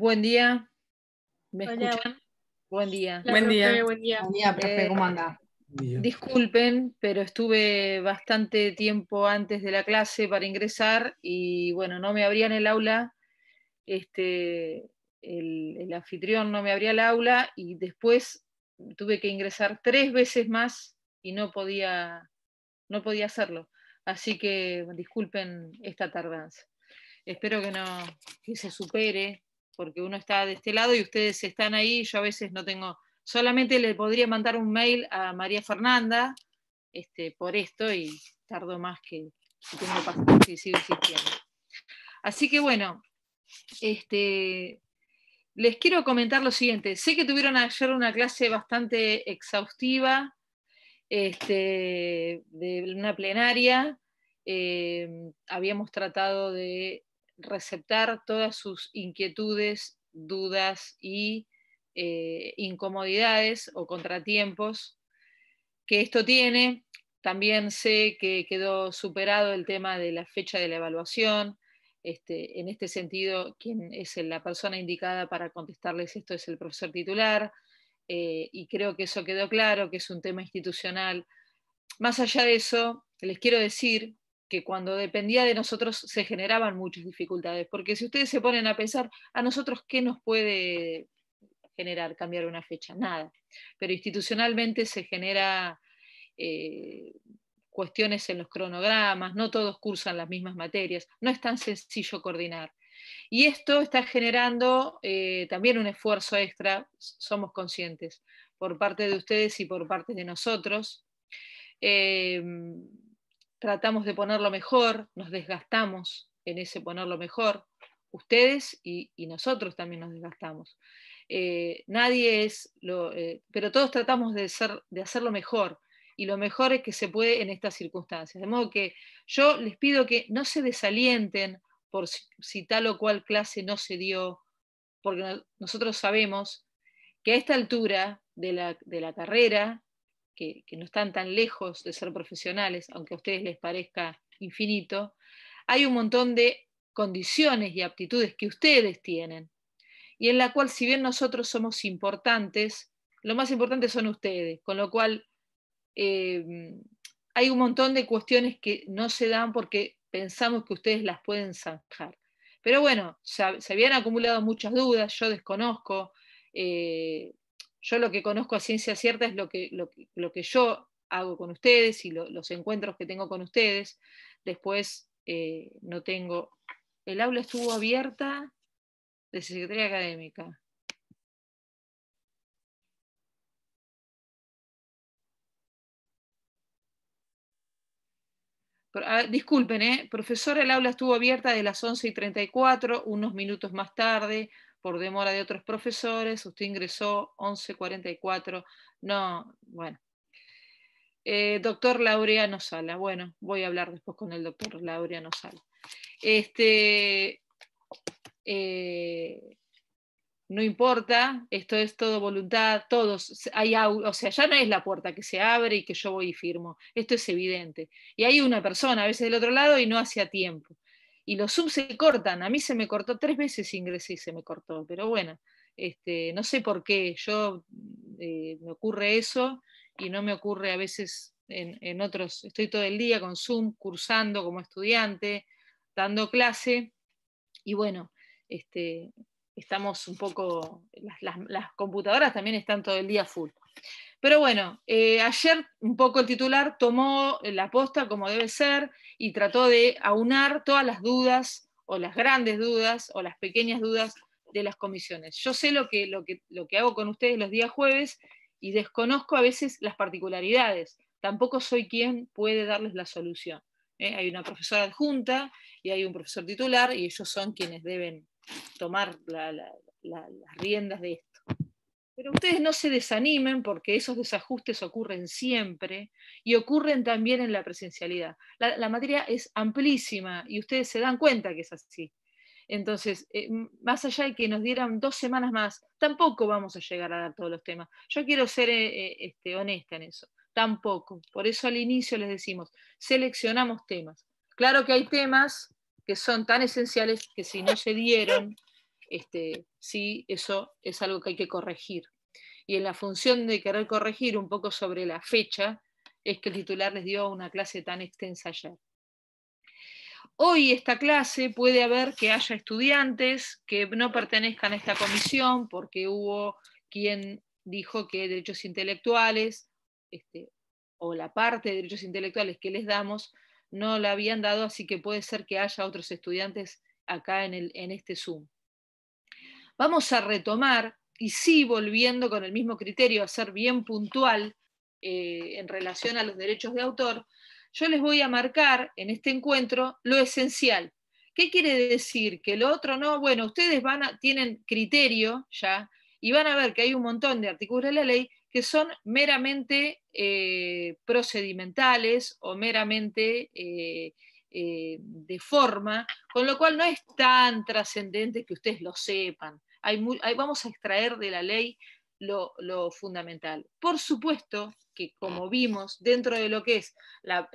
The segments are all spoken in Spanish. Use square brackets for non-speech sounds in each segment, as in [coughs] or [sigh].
Buen día. ¿Me escuchan? Buen día. Buen día. buen día. Eh, disculpen, pero estuve bastante tiempo antes de la clase para ingresar y bueno, no me abrían el aula, este, el, anfitrión no me abría el aula y después tuve que ingresar tres veces más y no podía, no podía hacerlo. Así que disculpen esta tardanza. Espero que, no, que se supere porque uno está de este lado y ustedes están ahí, yo a veces no tengo, solamente le podría mandar un mail a María Fernanda este, por esto y tardo más que si tengo si sigo Así que bueno, este, les quiero comentar lo siguiente. Sé que tuvieron ayer una clase bastante exhaustiva, este, de una plenaria. Eh, habíamos tratado de receptar todas sus inquietudes, dudas y eh, incomodidades o contratiempos que esto tiene. También sé que quedó superado el tema de la fecha de la evaluación. Este, en este sentido, quien es la persona indicada para contestarles esto es el profesor titular. Eh, y creo que eso quedó claro, que es un tema institucional. Más allá de eso, les quiero decir que cuando dependía de nosotros se generaban muchas dificultades, porque si ustedes se ponen a pensar, a nosotros qué nos puede generar cambiar una fecha, nada, pero institucionalmente se genera eh, cuestiones en los cronogramas, no todos cursan las mismas materias, no es tan sencillo coordinar. Y esto está generando eh, también un esfuerzo extra, somos conscientes, por parte de ustedes y por parte de nosotros. Eh, tratamos de ponerlo mejor, nos desgastamos en ese ponerlo mejor, ustedes y, nosotros también nos desgastamos. Eh, nadie es, lo, eh, pero todos tratamos de, ser, de hacerlo mejor y lo mejor es que se puede en estas circunstancias. De modo que yo les pido que no se desalienten por si, tal o cual clase no se dio, porque nosotros sabemos que a esta altura de la, de la carrera que, no están tan lejos de ser profesionales, aunque a ustedes les parezca infinito, hay un montón de condiciones y aptitudes que ustedes tienen, y en la cual si bien nosotros somos importantes, lo más importante son ustedes, con lo cual eh, hay un montón de cuestiones que no se dan porque pensamos que ustedes las pueden zanjar. Pero bueno, se, habían acumulado muchas dudas, yo desconozco, eh, yo lo que conozco a ciencia cierta es lo que, yo hago con ustedes y los encuentros que tengo con ustedes. Después eh, no tengo... El aula estuvo abierta de Secretaría Académica. disculpen, ¿eh? profesora, el aula estuvo abierta de las 11 y 34, unos minutos más tarde, por demora de otros profesores, usted ingresó 11.44, no, bueno. Eh, doctor Laureano Sala, bueno, voy a hablar después con el doctor Laureano Sala. Este, eh, no importa, esto es todo voluntad, todos, hay, o sea, ya no es la puerta que se abre y que yo voy y firmo, esto es evidente. Y hay una persona a veces del otro lado y no hacía tiempo y los Zoom se cortan. A mí se me cortó tres veces ingresé y se me cortó, pero bueno, este, no sé por qué. Yo eh, me ocurre eso y no me ocurre a veces en, otros. Estoy todo el día con Zoom, cursando como estudiante, dando clase y bueno, este, estamos un poco, las computadoras también están todo el día full. Pero bueno, eh, ayer un poco el titular tomó la posta como debe ser y trató de aunar todas las dudas o las grandes dudas o las pequeñas dudas de las comisiones. Yo sé lo que, lo que, lo que hago con ustedes los días jueves y desconozco a veces las particularidades. Tampoco soy quien puede darles la solución. ¿eh? Hay una profesora adjunta y hay un profesor titular y ellos son quienes deben tomar las riendas de esto. Pero ustedes no se desanimen porque esos desajustes ocurren siempre y ocurren también en la presencialidad. La, materia es amplísima y ustedes se dan cuenta que es así. Entonces, eh, más allá de que nos dieran dos semanas más, tampoco vamos a llegar a dar todos los temas. Yo quiero ser eh, eh, este, honesta en eso, tampoco. Por eso al inicio les decimos, seleccionamos temas. Claro que hay temas que son tan esenciales que si no se dieron, este, sí, eso es algo que hay que corregir. Y en la función de querer corregir un poco sobre la fecha, es que el titular les dio una clase tan extensa ayer. Hoy esta clase puede haber que haya estudiantes que no pertenezcan a esta comisión porque hubo quien dijo que derechos intelectuales este, o la parte de derechos intelectuales que les damos no la habían dado, así que puede ser que haya otros estudiantes acá en este Zoom. Vamos a retomar, y sí volviendo con el mismo criterio a ser bien puntual eh, en relación a los derechos de autor, yo les voy a marcar en este encuentro lo esencial. ¿Qué quiere decir? Que lo otro no. Bueno, ustedes van tienen criterio ya y van a ver que hay un montón de artículos de la ley que son meramente eh, procedimentales o meramente eh, de forma, con lo cual no es tan trascendente que ustedes lo sepan vamos a extraer de la ley lo, fundamental. Por supuesto que, como vimos, dentro de lo que es la,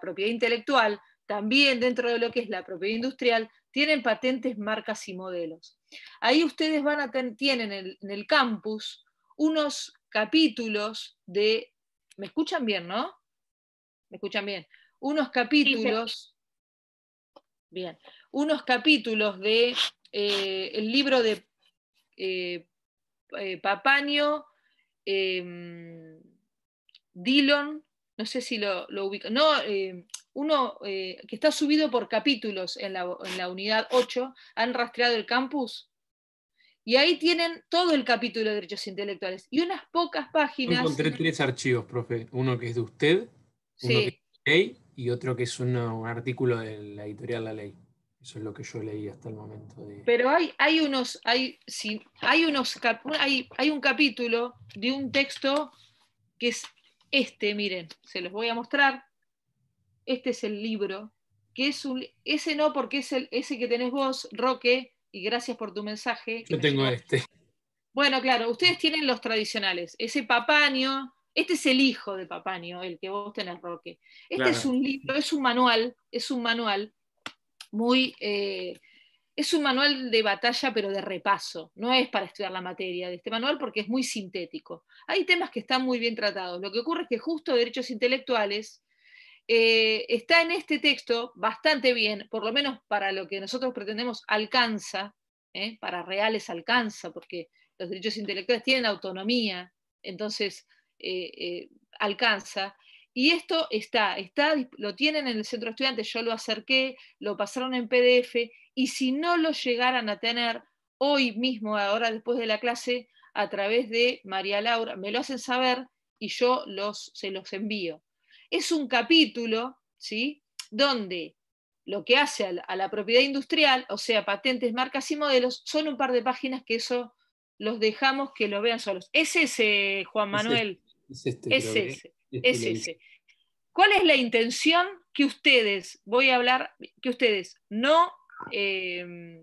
propiedad intelectual, también dentro de lo que es la propiedad industrial, tienen patentes, marcas y modelos. Ahí ustedes van a tienen en el campus unos capítulos de... ¿Me escuchan bien, no? ¿Me escuchan bien? Unos capítulos... Bien, unos capítulos de eh, el libro de eh, eh, Papaño, em, Dillon, no sé si lo, lo no, em, uno que está subido por capítulos en la, unidad 8, han rastreado el campus. Y ahí tienen todo el capítulo de derechos intelectuales y unas pocas páginas. encontré tres archivos, profe. Uno que es de usted, uno y otro que es un artículo de la editorial La Ley. Eso es lo que yo leí hasta el momento. Pero hay, hay unos, hay, hay, unos hay, hay un capítulo de un texto que es este, miren, se los voy a mostrar. Este es el libro, que es un, ese no porque es el, ese que tenés vos, Roque, y gracias por tu mensaje. Yo tengo este. Bueno, claro, ustedes tienen los tradicionales. Ese papaño, este es el hijo de Papaño, el que vos tenés, Roque. Este es un libro, es un manual, es un manual muy... Eh, es un manual de batalla, pero de repaso, no es para estudiar la materia de este manual porque es muy sintético. Hay temas que están muy bien tratados. Lo que ocurre es que justo derechos intelectuales eh, está en este texto bastante bien, por lo menos para lo que nosotros pretendemos alcanza, ¿eh? para reales alcanza, porque los derechos intelectuales tienen autonomía, entonces alcanza. Y esto está, está, lo tienen en el centro estudiantes. yo lo acerqué, lo pasaron en PDF, y si no lo llegaran a tener hoy mismo, ahora después de la clase, a través de María Laura, me lo hacen saber y yo los, se los envío. Es un capítulo, ¿sí? Donde lo que hace a la, propiedad industrial, o sea, patentes, marcas y modelos, son un par de páginas que eso los dejamos que lo vean solos. Es ese, Juan Manuel. Este, es, este, es ese es ese. ¿Cuál es la intención que ustedes, voy a hablar, que ustedes no, em,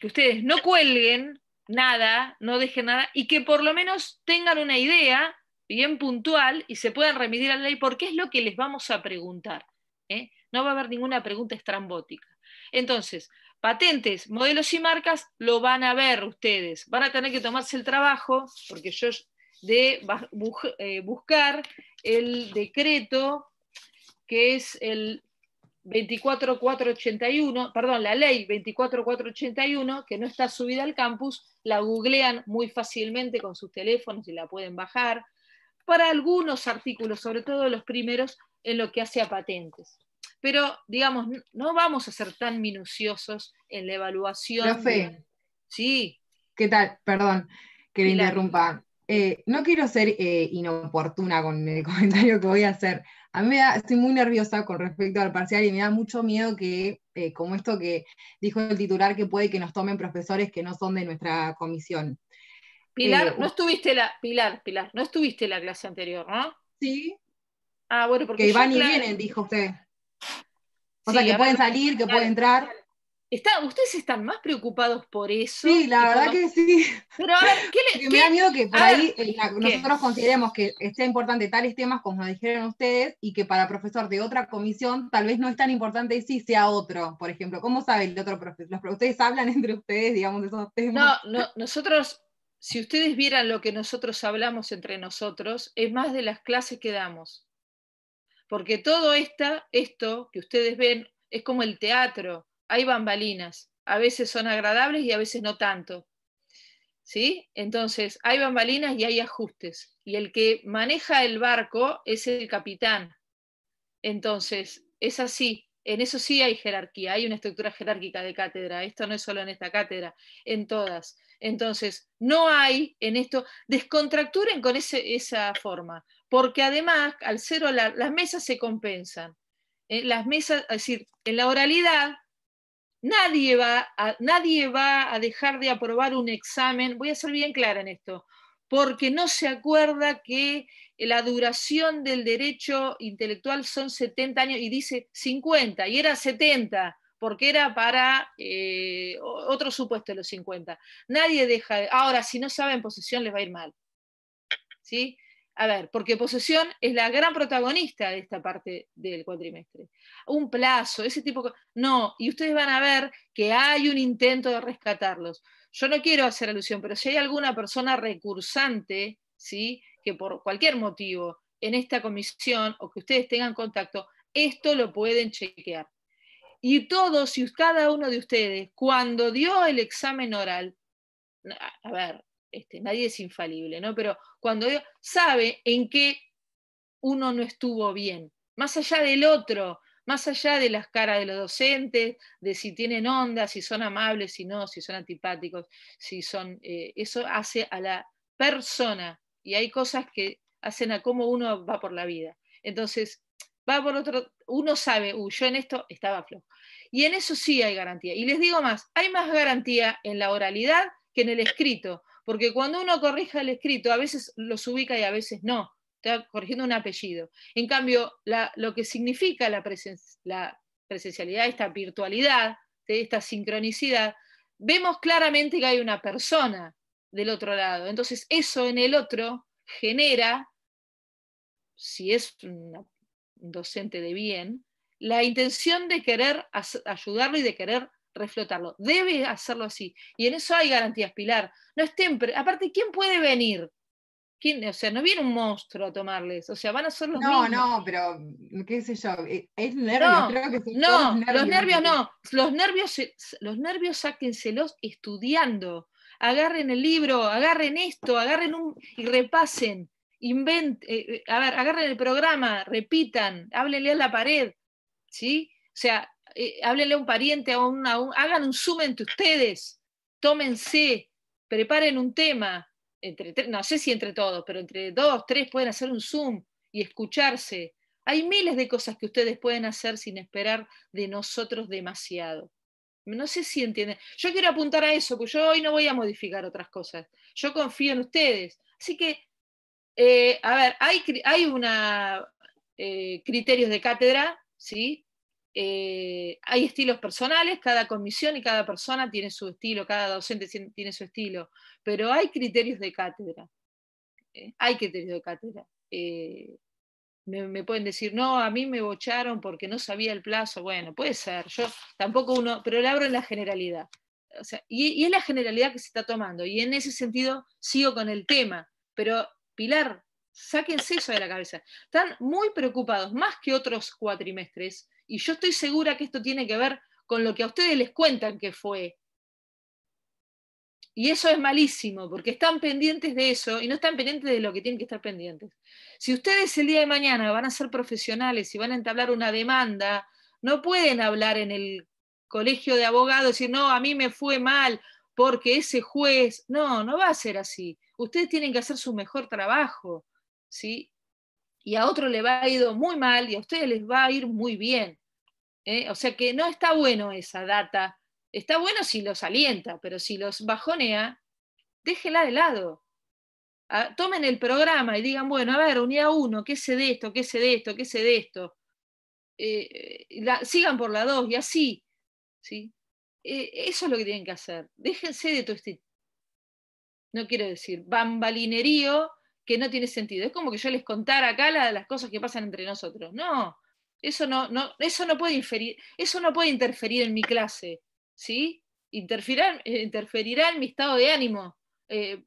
que ustedes no cuelguen nada, no dejen nada, y que por lo menos tengan una idea bien puntual y se puedan remitir a la ley porque es lo que les vamos a preguntar. ¿eh? No va a haber ninguna pregunta estrambótica. Entonces, patentes, modelos y marcas lo van a ver ustedes. Van a tener que tomarse el trabajo, porque yo de eh, buscar el decreto que es el 24481, perdón, la ley 24481, que no está subida al campus, la googlean muy fácilmente con sus teléfonos y la pueden bajar, para algunos artículos, sobre todo los primeros, en lo que hace a patentes. Pero, digamos, no vamos a ser tan minuciosos en la evaluación. Sí. ¿Qué tal? Perdón que le interrumpa. Eh, no quiero ser eh, inoportuna con el [laughs] comentario que voy a hacer. A mí me da, estoy muy nerviosa con respecto al parcial y me da mucho miedo que, eh, como esto que dijo el titular, que puede que nos tomen profesores que no son de nuestra comisión. Pilar, no estuviste la, Pilar, Pilar, no estuviste la clase anterior, ¿no? Sí. Ah, bueno, porque. Que van y vienen, dijo usted. O sea, que pueden salir, que pueden entrar ustedes están más preocupados por eso. Sí, la verdad que sí. Pero a ver, ¿qué le, Me da miedo que por ahí eh, nosotros consideremos que sea importante tales temas como nos dijeron ustedes y que para profesor de otra comisión tal vez no es tan importante y si sea otro, por ejemplo. ¿Cómo sabe el otro profesor? ustedes hablan [laughs] entre ustedes, digamos, de esos temas. No, no, nosotros, si ustedes vieran lo que nosotros hablamos entre nosotros, es más de las clases que damos. Porque todo esto que ustedes ven es como el teatro hay bambalinas. A veces son agradables y a veces no tanto. ¿Sí? Entonces, hay bambalinas y hay ajustes. Y el que maneja el barco es el capitán. Entonces, es así. En eso sí hay jerarquía, hay una estructura jerárquica de cátedra. Esto no es solo en esta cátedra, en todas. Entonces, no hay en esto, descontracturen con esa forma, porque además, al cero, las mesas se compensan. Eh, las mesas, es decir, en la oralidad Nadie va, a, nadie va a dejar de aprobar un examen, voy a ser bien clara en esto, porque no se acuerda que la duración del derecho intelectual son 70 años y dice 50, y era 70 porque era para eh, otro supuesto de los 50. Nadie deja, ahora si no saben posesión les va a ir mal. ¿Sí? A ver, porque posesión es la gran protagonista de esta parte del cuatrimestre. Un plazo, ese tipo... De... No, y ustedes van a ver que hay un intento de rescatarlos. Yo no quiero hacer alusión, pero si hay alguna persona recursante, ¿sí? que por cualquier motivo en esta comisión o que ustedes tengan contacto, esto lo pueden chequear. Y todos y cada uno de ustedes, cuando dio el examen oral, a ver, este, nadie es infalible, ¿no? Pero cuando sabe en qué uno no estuvo bien, más allá del otro, más allá de las caras de los docentes, de si tienen onda, si son amables, si no, si son antipáticos, si son. Eh, eso hace a la persona y hay cosas que hacen a cómo uno va por la vida. Entonces, va por otro, uno sabe, uh, yo en esto estaba flojo. Y en eso sí hay garantía. Y les digo más, hay más garantía en la oralidad que en el escrito, porque cuando uno corrige el escrito, a veces los ubica y a veces no. Está corrigiendo un apellido. En cambio, lo que significa la, presencialidad, esta virtualidad, esta sincronicidad, vemos claramente que hay una persona del otro lado. Entonces, eso en el otro genera, si es un docente de bien, la intención de querer ayudarlo y de querer reflotarlo. Debe hacerlo así. Y en eso hay garantías, Pilar. No estén, aparte, ¿quién puede venir? o sea, no viene un monstruo a tomarles, o sea, van a ser los No, no, pero qué sé yo, eh, es nervios, no, creo que son nervios. los nervios no, los nervios, los nervios sáquenselos estudiando, agarren el libro, agarren esto, agarren un y repasen, inventen, eh, eh, a ver, agarren el programa, repitan, háblenle a la pared, ¿sí? O sea, eh, háblenle a un pariente, hagan un zoom entre ustedes, tómense, preparen un tema, entre, no sé si entre todos, pero entre dos, tres pueden hacer un zoom y escucharse. Hay miles de cosas que ustedes pueden hacer sin esperar de nosotros demasiado. No sé si entienden. Yo quiero apuntar a eso, porque yo hoy no voy a modificar otras cosas. Yo confío en ustedes. Así que, eh, a ver, hay, hay una, eh, criterios de cátedra, ¿sí? Eh, hay estilos personales, cada comisión y cada persona tiene su estilo, cada docente tiene su estilo, pero hay criterios de cátedra. ¿eh? hay criterios de cátedra. Eh, me, pueden decir, no, a mí me bocharon porque no sabía el plazo. Bueno, puede ser, yo tampoco uno, pero le abro en la generalidad. y, y es la generalidad que se está tomando. Y en ese sentido sigo con el tema. Pero, Pilar, sáquense eso de la cabeza. Están muy preocupados, más que otros cuatrimestres, y yo estoy segura que esto tiene que ver con lo que a ustedes les cuentan que fue. Y eso es malísimo, porque están pendientes de eso y no están pendientes de lo que tienen que estar pendientes. Si ustedes el día de mañana van a ser profesionales y van a entablar una demanda, no pueden hablar en el colegio de abogados y decir, no, a mí me fue mal porque ese juez, no, no va a ser así. Ustedes tienen que hacer su mejor trabajo, ¿sí? y a otro le va a ir muy mal y a ustedes les va a ir muy bien. ¿eh? O sea que no está bueno esa data. Está bueno si los alienta, pero si los bajonea, déjela de lado. Ah, tomen el programa y digan, bueno, a ver, unidad uno, ¿qué sé de esto? ¿Qué sé de esto? ¿Qué sé de esto? Eh, eh, sigan por la dos y así. ¿sí? eso es lo que tienen que hacer. Déjense de tu este, no quiero decir, bambalinerío que no tiene sentido. Es como que yo les contara acá las cosas que pasan entre nosotros. No, eso no, eso no puede inferir, eso no puede interferir en mi clase, ¿sí? Interferirá, eh, interferirá en mi estado de ánimo, eh,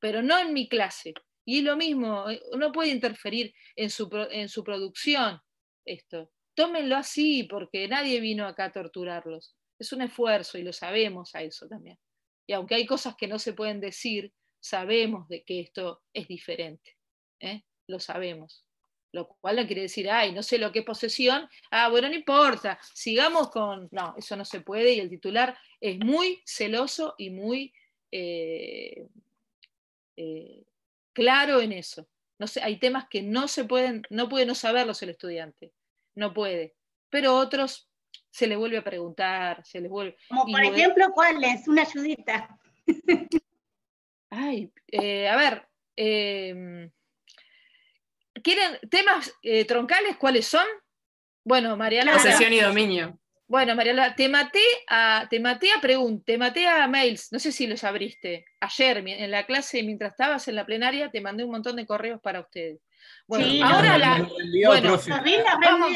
pero no en mi clase. Y es lo mismo, eh, no puede interferir en su, en su producción esto. Tómenlo así, porque nadie vino acá a torturarlos. Es un esfuerzo y lo sabemos a eso también. Y aunque hay cosas que no se pueden decir, sabemos de que esto es diferente, ¿eh? lo sabemos. Lo cual no quiere decir, ay, no sé lo que es posesión, ah, bueno, no importa, sigamos con... No, eso no se puede y el titular es muy celoso y muy eh, eh, claro en eso. No sé, hay temas que no se pueden, no puede no saberlos el estudiante, no puede, pero otros se le vuelve a preguntar, se les vuelve... Como por ejemplo, ¿cuál es? Una ayudita. [laughs] Ay, eh, a ver. Em, ¿Quieren temas eh, troncales? ¿Cuáles son? Bueno, Mariana, y dominio. Bueno, María te maté a, te maté a preguntas, te maté a mails, no sé si los abriste. Ayer, en la clase, mientras estabas en la plenaria, te mandé un montón de correos para ustedes. Bueno, ahora la. vamos,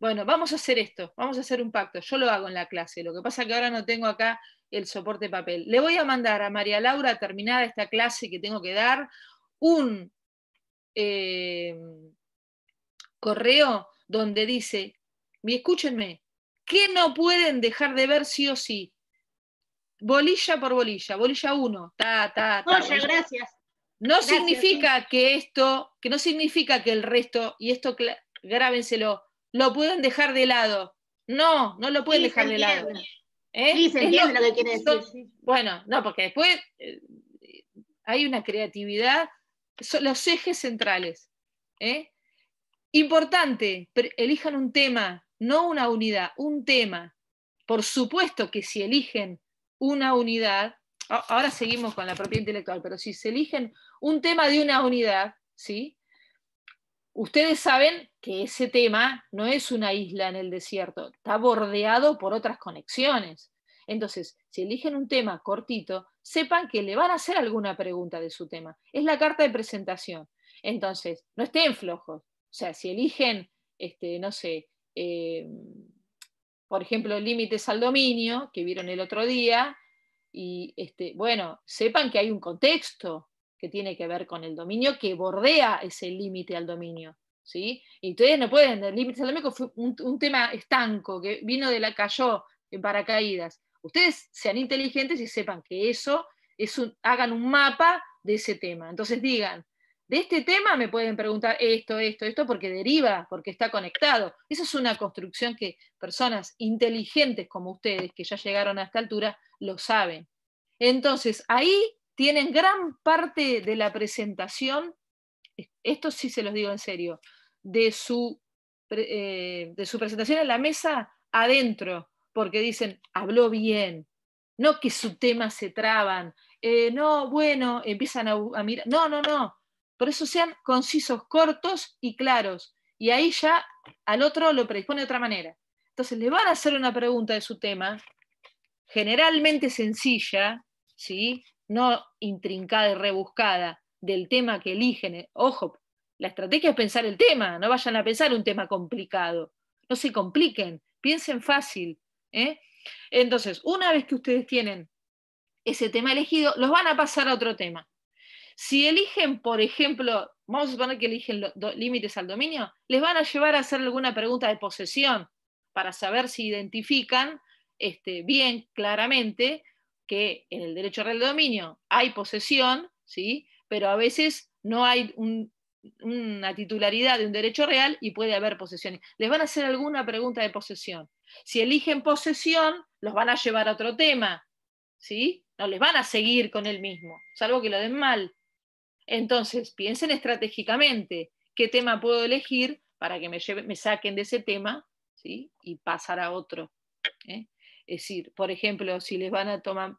bueno, vamos a hacer esto, vamos a hacer un pacto. Yo lo hago en la clase. Lo que pasa es que ahora no tengo acá el soporte papel. Le voy a mandar a María Laura, terminada esta clase que tengo que dar, un eh, correo donde dice, escúchenme, ¿qué no pueden dejar de ver sí o sí? Bolilla por bolilla, bolilla uno ta, ta, gracias. No significa que esto, que no significa que el resto, y esto grábenselo, lo pueden dejar de lado. No, no lo pueden dejar de lado. ¿Eh? lo, que decir. Bueno, no, porque después eh, hay una creatividad, son los ejes centrales. ¿eh? Importante, elijan un tema, no una unidad, un tema. Por supuesto que si eligen una unidad, ahora seguimos con la propiedad intelectual, pero si se eligen un tema de una unidad, ¿sí? Ustedes saben que ese tema no es una isla en el desierto, está bordeado por otras conexiones. Entonces, si eligen un tema cortito, sepan que le van a hacer alguna pregunta de su tema. Es la carta de presentación. Entonces, no estén flojos. O sea, si eligen, este, no sé, eh, por ejemplo, límites al dominio, que vieron el otro día, y este, bueno, sepan que hay un contexto, que tiene que ver con el dominio, que bordea ese límite al dominio. ¿sí? Y ustedes no pueden, el límite al dominio fue un, tema estanco, que vino de la cayó en paracaídas. Ustedes sean inteligentes y sepan que eso es un, hagan un mapa de ese tema. Entonces digan, de este tema me pueden preguntar esto, esto, esto, porque deriva, porque está conectado. Esa es una construcción que personas inteligentes como ustedes, que ya llegaron a esta altura, lo saben. Entonces, ahí tienen gran parte de la presentación, esto sí se los digo en serio, de su, eh, de su presentación en la mesa adentro, porque dicen, habló bien, no que su tema se traban, eh, no, bueno, empiezan a, a mirar, no, no, no, por eso sean concisos, cortos y claros, y ahí ya al otro lo predispone de otra manera. Entonces le van a hacer una pregunta de su tema, generalmente sencilla, ¿sí? no intrincada y rebuscada del tema que eligen. Eh, ojo, la estrategia es pensar el tema, no vayan a pensar un tema complicado, no se compliquen, piensen fácil. ¿eh? Entonces, una vez que ustedes tienen ese tema elegido, los van a pasar a otro tema. Si eligen, por ejemplo, vamos a suponer que eligen límites al dominio, les van a llevar a hacer alguna pregunta de posesión para saber si identifican este, bien claramente que en el derecho real de dominio hay posesión, ¿sí? pero a veces no hay una titularidad de un derecho real y puede haber posesión. Les van a hacer alguna pregunta de posesión. Si eligen posesión, los van a llevar a otro tema, ¿sí? No les van a seguir con el mismo, salvo que lo den mal. Entonces, piensen estratégicamente qué tema puedo elegir para que me, saquen de ese tema ¿sí? y pasar a otro. ¿eh? Es decir, por ejemplo, si les van a tomar,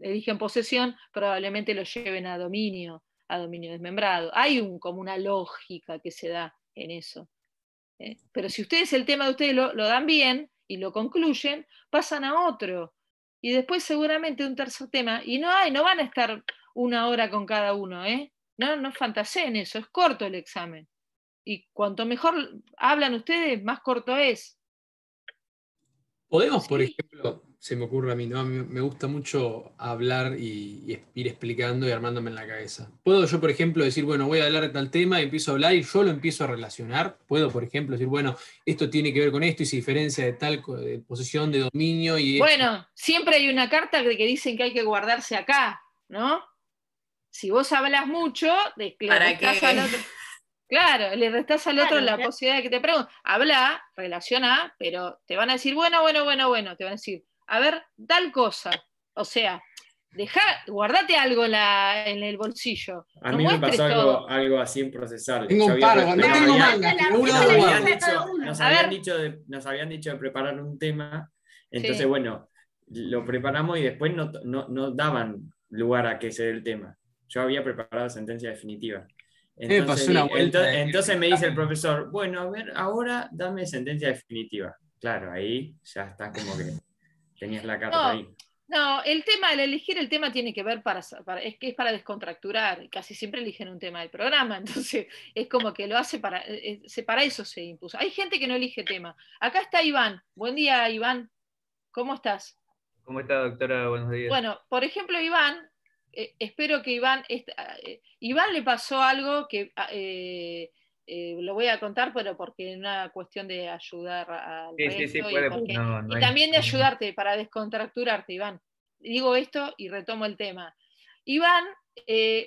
eligen posesión, probablemente lo lleven a dominio, a dominio desmembrado. Hay un, como una lógica que se da en eso. ¿eh? Pero si ustedes el tema de ustedes lo, dan bien y lo concluyen, pasan a otro. Y después seguramente un tercer tema. Y no hay, no van a estar una hora con cada uno, ¿eh? No, no fantaseen eso, es corto el examen. Y cuanto mejor hablan ustedes, más corto es. Podemos, por ejemplo, se me ocurre a mí, ¿no? me gusta mucho hablar y, ir explicando y armándome en la cabeza. Puedo yo, por ejemplo, decir, bueno, voy a hablar de tal tema y empiezo a hablar y yo lo empiezo a relacionar. Puedo, por ejemplo, decir, bueno, esto tiene que ver con esto y se diferencia de tal posición, de dominio. y Bueno, siempre hay una carta que dicen que hay que guardarse acá, ¿no? Si vos hablas mucho, de Claro, le restás al otro la posibilidad de que te pregunte. Habla, relaciona, pero te van a decir, bueno, bueno, bueno, bueno, te van a decir, a ver, tal cosa. O sea, deja, guardate algo en el bolsillo. A mí me pasó algo, así en procesar. Tengo un paro, no Nos habían dicho de, nos habían dicho preparar un tema, entonces bueno, lo preparamos y después no, daban lugar a que dé el tema. Yo había preparado sentencia definitiva. Pues, entonces, me dice el profesor, bueno, a ver, ahora dame sentencia definitiva. Claro, ahí ya está como que tenías la carta ahí. No, el tema, el elegir el tema tiene que ver para, es que es para descontracturar, casi siempre eligen un tema del programa, [laughs] entonces es como que lo hace para, eh, eh, para eso se impuso. Hay gente que no elige tema. Acá está Iván. Buen día, Iván. ¿Cómo estás? ¿Cómo está, doctora? Buenos días. Bueno, por ejemplo, Iván eh, espero que Iván, ah, eh, Iván le pasó algo que ah, eh, lo voy a contar, pero porque es una cuestión de ayudar a sí, y, también de ayudarte para descontracturarte, Iván. Digo esto y retomo el tema. Iván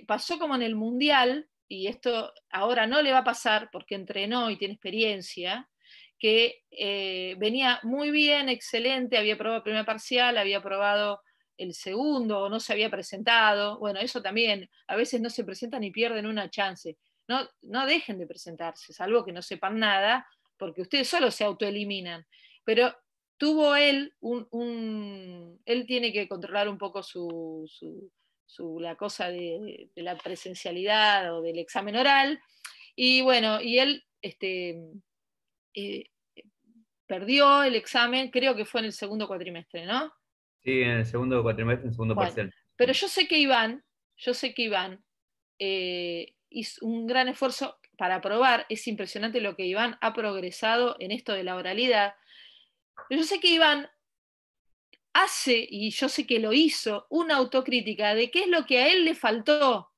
pasó como en el mundial, y esto ahora no le va a pasar porque entrenó y tiene experiencia, que venía muy bien, excelente, había probado primera parcial, había probado el segundo o no se había presentado. Bueno, eso también, a veces no se presentan y pierden una chance. No, no dejen de presentarse, salvo que no sepan nada, porque ustedes solo se autoeliminan. Pero tuvo él un, él tiene que controlar un poco su, su, la cosa de, la presencialidad o del examen oral. Y bueno, y él este, eh, perdió el examen, creo que fue en el segundo cuatrimestre, ¿no? Sí, en el segundo cuatrimestre, en el segundo parcial. Pero yo sé que Iván, yo sé que Iván eh, hizo un gran esfuerzo para probar, es impresionante lo que Iván ha progresado en esto de la oralidad. yo sé que Iván hace, y yo sé que lo hizo, una autocrítica de qué es lo que a él le faltó.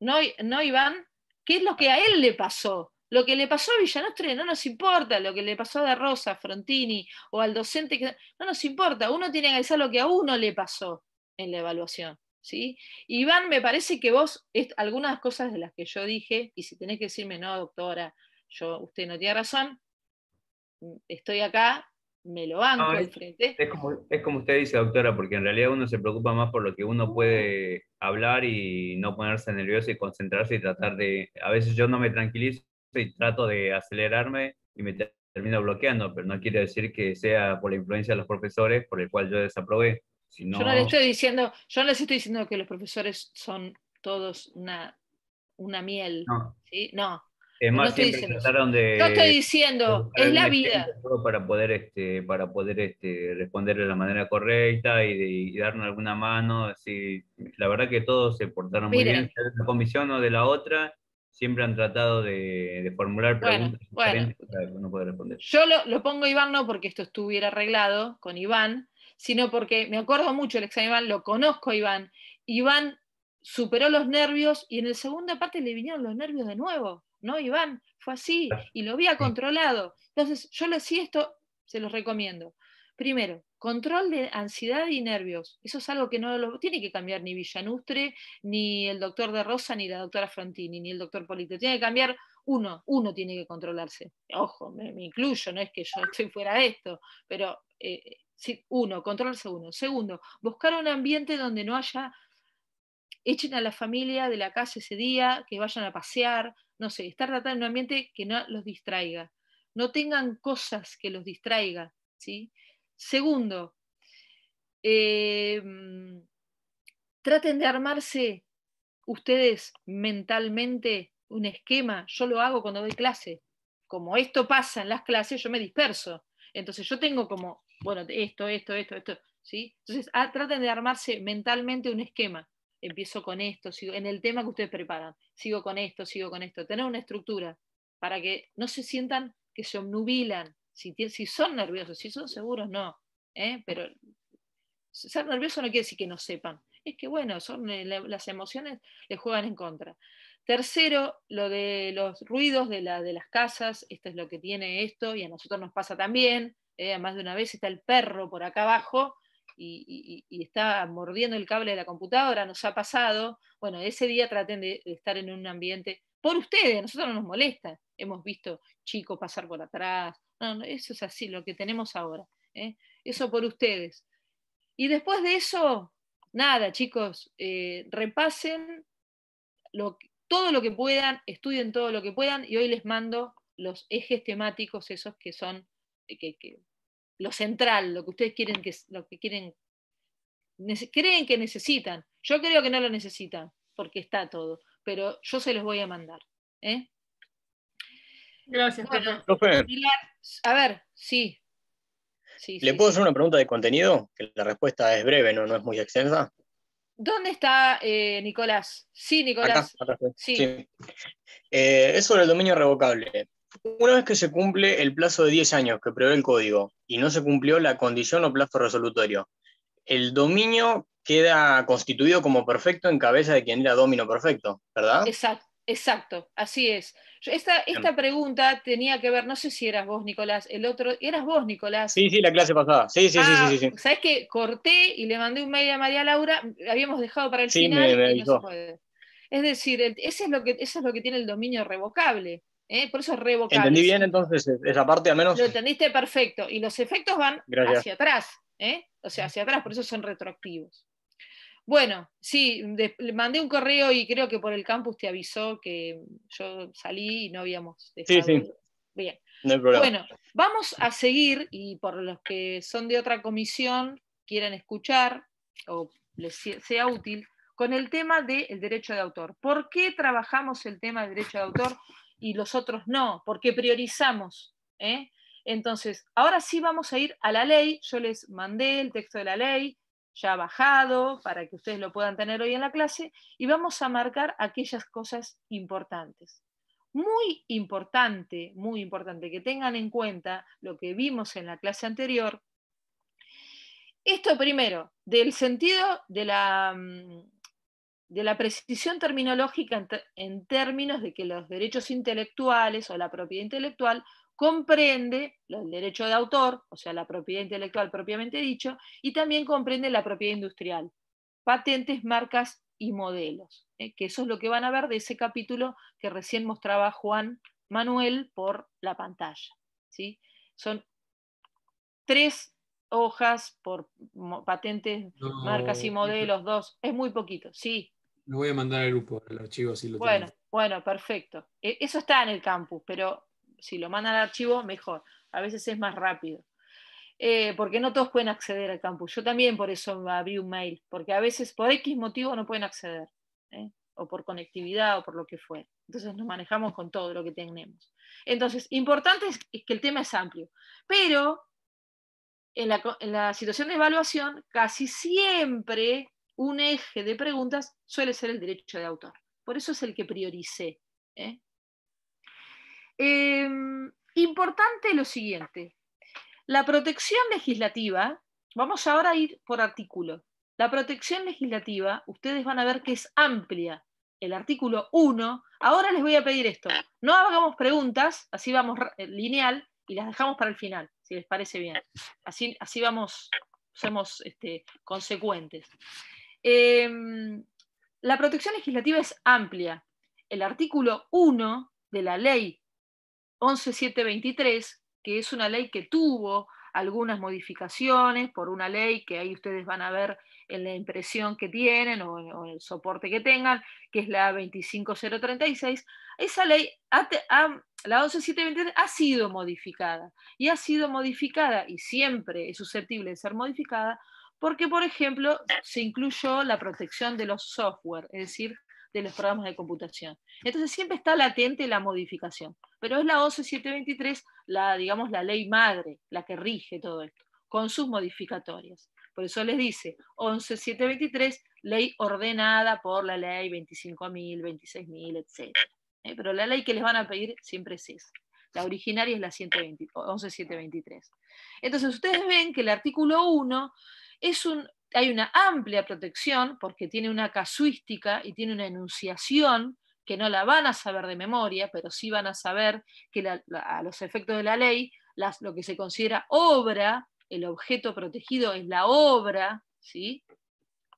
¿No, no Iván? ¿Qué es lo que a él le pasó? Lo que le pasó a Villanostre no nos importa, lo que le pasó a Rosa, a Frontini o al docente, no nos importa. Uno tiene que analizar lo que a uno le pasó en la evaluación. ¿sí? Iván, me parece que vos, algunas cosas de las que yo dije, y si tenés que decirme, no, doctora, yo, usted no tiene razón, estoy acá, me lo banco al frente. como, es como, usted dice, doctora, porque en realidad uno se preocupa más por lo que uno puede hablar y no ponerse nervioso y concentrarse y tratar de. A veces yo no me tranquilizo y trato de acelerarme y me termino bloqueando, pero no quiere decir que sea por la influencia de los profesores por el cual yo desaprobé. Yo no les estoy diciendo, yo no les estoy diciendo que los profesores son todos una, una miel. No. no. Es más, no estoy de. estoy diciendo, es la vida. Para poder, este, para poder este, responder de la manera correcta y, de, alguna mano. la verdad que todos se portaron muy bien, de una comisión o de la otra, siempre han tratado de, formular preguntas responder. Yo lo, pongo Iván no porque esto estuviera arreglado con Iván, sino porque me acuerdo mucho el examen Iván, lo conozco Iván. Iván superó los nervios y en la segunda parte le vinieron los nervios de nuevo, ¿no, Iván? Fue así y lo había controlado. Entonces, yo lo hacía esto, se los recomiendo. Primero, Control de ansiedad y nervios. Eso es algo que no lo tiene que cambiar ni Villanustre, ni el doctor de Rosa, ni la doctora Frontini, ni el doctor Polito. Tiene que cambiar uno, uno tiene que controlarse. Ojo, me, incluyo, no es que yo [laughs] estoy fuera de esto, pero eh, eh, uno, controlarse uno. Segundo, buscar un ambiente donde no haya, echen a la familia de la casa ese día, que vayan a pasear, no sé, estar tratando en un ambiente que no los distraiga. No tengan cosas que los distraigan, ¿sí? Segundo, em, traten de armarse ustedes mentalmente un esquema. Yo lo hago cuando doy clase. Como esto pasa en las clases, yo me disperso. Entonces yo tengo como, bueno, esto, esto, esto, esto. ¿sí? Entonces ah, traten de armarse mentalmente un esquema. Empiezo con esto, sigo, en el tema que ustedes preparan, sigo con esto, sigo con esto. Tener una estructura para que no se sientan que se obnubilan, si, son nerviosos, si son seguros, no. ¿eh? Pero ser nervioso no quiere decir que no sepan. Es que, bueno, son, eh, las emociones le juegan en contra. Tercero, lo de los ruidos de, las casas, esto es lo que tiene esto, y a nosotros nos pasa también, eh, más de una vez está el perro por acá abajo y, está mordiendo el cable de la computadora, nos ha pasado. Bueno, ese día traten de, de estar en un ambiente por ustedes, a nosotros no nos molesta. Hemos visto chicos pasar por atrás no, eso es así, lo que tenemos ahora. ¿eh? Eso por ustedes. Y después de eso, nada, chicos, eh, repasen todo lo que puedan, estudien todo lo que puedan y hoy les mando los ejes temáticos, esos que son eh, que, lo central, lo que ustedes quieren que, lo que quieren, creen que necesitan. Yo creo que no lo necesitan porque está todo, pero yo se los voy a mandar. ¿eh? Gracias, a ver, sí. sí ¿Le puedo hacer una pregunta de contenido? Que la respuesta es breve, no, no es muy extensa. ¿Dónde está eh, Nicolás? Sí, Nicolás. Eh, es sobre el dominio revocable. Una vez que se cumple el plazo de 10 años que prevé el código y no se cumplió la condición o plazo resolutorio, el dominio queda constituido como perfecto en cabeza de quien era domino perfecto, ¿verdad? Exacto. Exacto, así es. Esta, esta pregunta tenía que ver, no sé si eras vos, Nicolás, el otro, eras vos, Nicolás. Sí, sí, la clase pasada. Sí, sí, sí, sí, ah, sí, Sabes que corté y le mandé un mail a María Laura, habíamos dejado para el final. no Es decir, ese es lo que, eso es lo que tiene el dominio revocable. ¿eh? Por eso es revocable. Entendí bien entonces e, esa parte al menos. Lo entendiste perfecto. Y los efectos van hacia atrás, ¿eh? o sea, hacia atrás, por eso son retroactivos. Bueno, sí, mandé un correo y creo que por el campus te avisó que yo salí y no habíamos Sí, sí. Bien. No hay problema. Bueno, vamos a seguir y por los que son de otra comisión quieran escuchar o les sea útil con el tema del derecho de autor. ¿Por qué trabajamos el tema del derecho de autor y los otros no? ¿Por qué priorizamos? ¿Eh? Entonces, ahora sí vamos a ir a la ley. Yo les mandé el texto de la ley ya bajado para que ustedes lo puedan tener hoy en la clase y vamos a marcar aquellas cosas importantes. Muy importante, muy importante que tengan en cuenta lo que vimos en la clase anterior. Esto primero, del sentido de la, mm, de la precisión terminológica en, en términos de que los derechos intelectuales o la propiedad intelectual comprende el derecho de autor, o sea, la propiedad intelectual propiamente dicho, y también comprende la propiedad industrial, patentes, marcas y modelos, ¿eh? que eso es lo que van a ver de ese capítulo que recién mostraba Juan Manuel por la pantalla. ¿sí? Son tres hojas por patentes, marcas y modelos, dos, es muy poquito, sí. Lo voy a mandar al grupo, al archivo, si lo Bueno, bueno, perfecto. E-, eso está en el campus, pero si lo mandan al archivo, mejor. A veces es más rápido. Eh, porque no todos pueden acceder al campus. Yo también por eso abrí un mail, porque a veces por X motivo no pueden acceder, ¿eh? o por conectividad o por lo que fue. Entonces nos manejamos con todo lo que tenemos. Entonces, importante es que el tema es amplio, pero en la, en la situación de evaluación casi siempre un eje de preguntas suele ser el derecho de autor. Por eso es el que prioricé. ¿eh? Em, importante lo siguiente, la protección legislativa, vamos ahora a ir por artículo, la protección legislativa, ustedes van a ver que es amplia. El artículo 1, ahora les voy a pedir esto, no hagamos preguntas, así vamos eh, lineal y las dejamos para el final, si les parece bien. Así, así vamos, somos este, consecuentes. Em, la protección legislativa es amplia. El artículo 1 de la ley 11723, que es una ley que tuvo algunas modificaciones por una ley que ahí ustedes van a ver en la impresión que tienen o, en el soporte que tengan, que es la 25036, esa ley, la 11723, ha sido modificada. Y ha sido modificada y siempre es susceptible de ser modificada porque, por ejemplo, se incluyó la protección de los software, es decir, de los programas de computación. Entonces siempre está latente la modificación, pero es la 11723, la, digamos, la ley madre, la que rige todo esto, con sus modificatorias. Por eso les dice 11723, ley ordenada por la ley 25.000, 26.000, etc. Pero la ley que les van a pedir siempre es esa. La originaria es la 11.723. Entonces ustedes ven que el artículo 1 es un, hay una amplia protección porque tiene una casuística y tiene una enunciación que no la van a saber de memoria, pero sí van a saber que a los efectos de la ley, las, lo que se considera obra, el objeto protegido es la obra, ¿sí?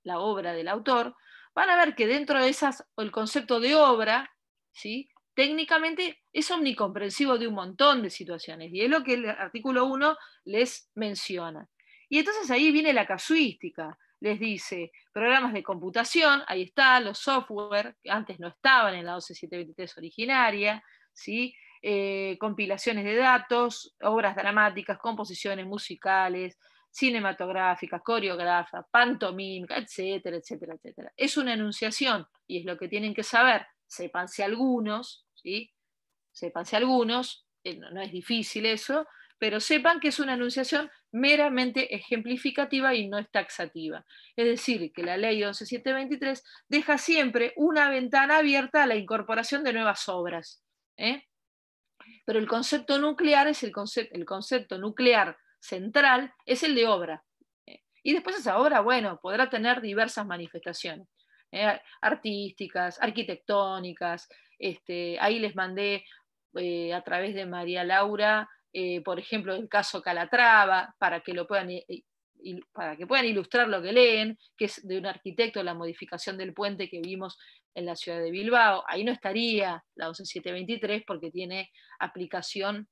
la obra del autor, van a ver que dentro de esas, el concepto de obra, ¿sí? técnicamente es omnicomprensivo de un montón de situaciones, y es lo que el artículo 1 les menciona. Y entonces ahí viene la casuística. Les dice, programas de computación, ahí está, los software, que antes no estaban en la 12723 originaria, ¿sí? Eh, compilaciones de datos, obras dramáticas, composiciones musicales, cinematográficas, coreógrafa, pantomímica, etcétera, etcétera, etcétera. Es una enunciación y es lo que tienen que saber. Sépanse algunos, ¿sí? si algunos, eh, no, no es difícil eso, pero sepan que es una enunciación meramente ejemplificativa y no es taxativa. Es decir, que la ley 11723 deja siempre una ventana abierta a la incorporación de nuevas obras. ¿eh? Pero el concepto nuclear es el, concepto, nuclear central es el de obra. ¿eh? Y después esa obra, bueno, podrá tener diversas manifestaciones, ¿eh? artísticas, arquitectónicas. Este, ahí les mandé a través de María Laura eh, por ejemplo, el caso Calatrava, para que, lo puedan, eh, eh, para que puedan ilustrar lo que leen, que es de un arquitecto, la modificación del puente que vimos en la ciudad de Bilbao. Ahí no estaría la 11723 porque tiene aplicación,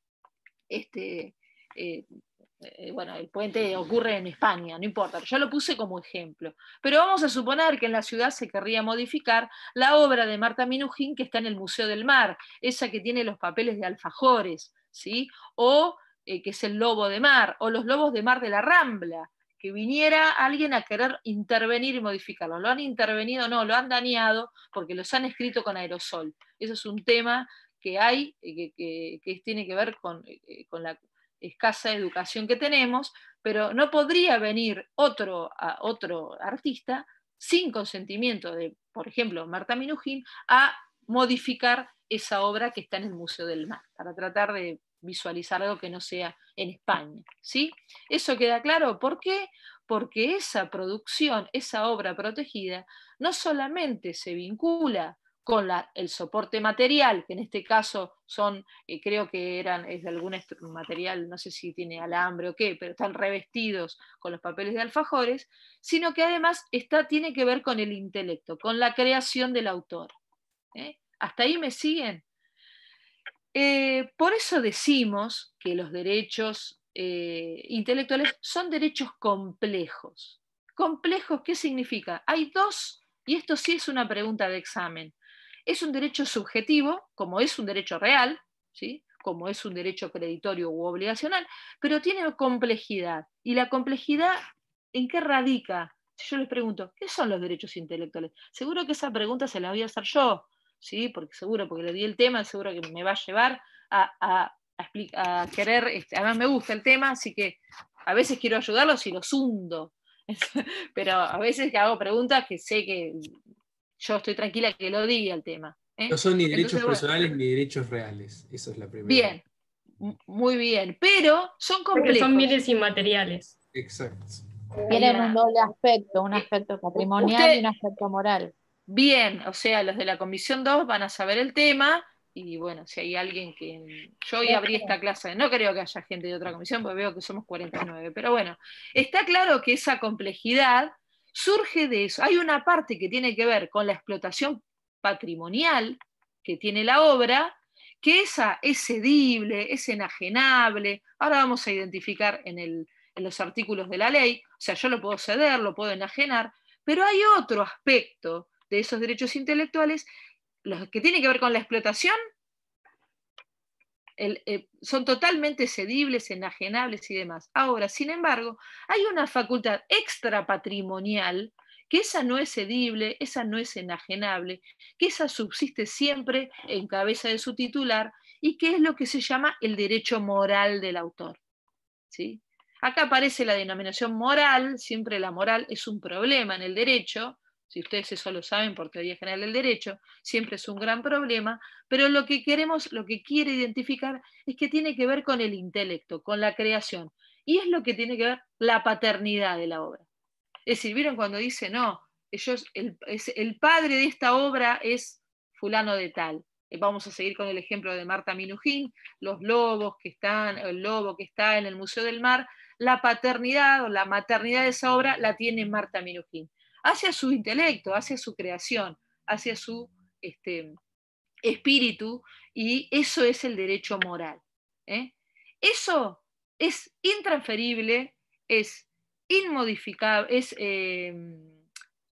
este, bueno, el puente ocurre en España, no importa, yo lo puse como ejemplo. Pero vamos a suponer que en la ciudad se querría modificar la obra de Marta Minujín que está en el Museo del Mar, esa que tiene los papeles de alfajores ¿sí? O eh, que es el lobo de mar, o los lobos de mar de la Rambla, que viniera alguien a querer intervenir y modificarlo. Lo han intervenido, no, lo han dañado porque los han escrito con aerosol. Eso es un tema que hay, eh, que, que, tiene que ver eh, con, la escasa educación que tenemos, pero no podría venir otro, a otro artista sin consentimiento de, por ejemplo, Marta Minujín, a modificar esa obra que está en el Museo del Mar, para tratar de visualizar algo que no sea en España. ¿sí? ¿Eso queda claro? ¿Por qué? Porque esa producción, esa obra protegida, no solamente se vincula con la, el soporte material, que en este caso son, eh, creo que eran, es de algún material, no sé si tiene alambre o qué, pero están revestidos con los papeles de alfajores, sino que además está, tiene que ver con el intelecto, con la creación del autor. ¿eh? Hasta ahí me siguen. Eh, por eso decimos que los derechos eh, intelectuales son derechos complejos. ¿Complejos qué significa? Hay dos, y esto sí es una pregunta de examen. Es un derecho subjetivo, como es un derecho real, ¿sí? como es un derecho creditorio u obligacional, pero tiene complejidad. ¿Y la complejidad en qué radica? Si yo les pregunto, ¿qué son los derechos intelectuales? Seguro que esa pregunta se la voy a hacer yo, porque seguro, porque le di el tema, seguro que me va a llevar a, querer, este, además me gusta el tema, así que a veces quiero ayudarlos y los hundo, [laughs] pero a veces que hago preguntas que sé que yo estoy tranquila que lo diga el tema. ¿eh? No son ni derechos personales ni derechos reales, eso es la primera. Bien, muy bien, pero son complejos. son bienes inmateriales. Exacto. Tienen un doble aspecto, un aspecto eh, patrimonial y un aspecto moral bien, o sea, los de la Comisión 2 van a saber el tema y bueno, si hay alguien que... Yo hoy abrí esta clase, no creo que haya gente de otra comisión, porque veo que somos 49, pero bueno, está claro que esa complejidad surge de eso. Hay una parte que tiene que ver con la explotación patrimonial que tiene la obra, que esa es cedible, es enajenable. Ahora vamos a identificar en, en los artículos de la ley, o sea, yo lo puedo ceder, lo puedo enajenar, pero hay otro aspecto de esos derechos intelectuales, los que tienen que ver con la explotación, eh, son totalmente cedibles, enajenables y demás. Ahora, sin embargo, hay una facultad extrapatrimonial que esa no es cedible, esa no es enajenable, que esa subsiste siempre en cabeza de su titular y que es lo que se llama el derecho moral del autor. ¿sí? Acá aparece la denominación moral, siempre la moral es un problema en el derecho, si ustedes eso lo saben por teoría general del derecho, siempre es un gran problema, pero lo que queremos, lo que quiere identificar es que tiene que ver con el intelecto, con la creación, y es lo que tiene que ver la paternidad de la obra. Es decir, ¿vieron cuando dice, no, ellos, el, el padre de esta obra es fulano de tal? Eh, vamos a seguir con el ejemplo de Marta Minujín, los lobos que están, el lobo que está en el Museo del Mar, la paternidad o la maternidad de esa obra la tiene Marta Minujín hacia su intelecto, hacia su creación, hacia su este, espíritu, y eso es el derecho moral. ¿eh? Eso es intransferible, es inmodificable, es em,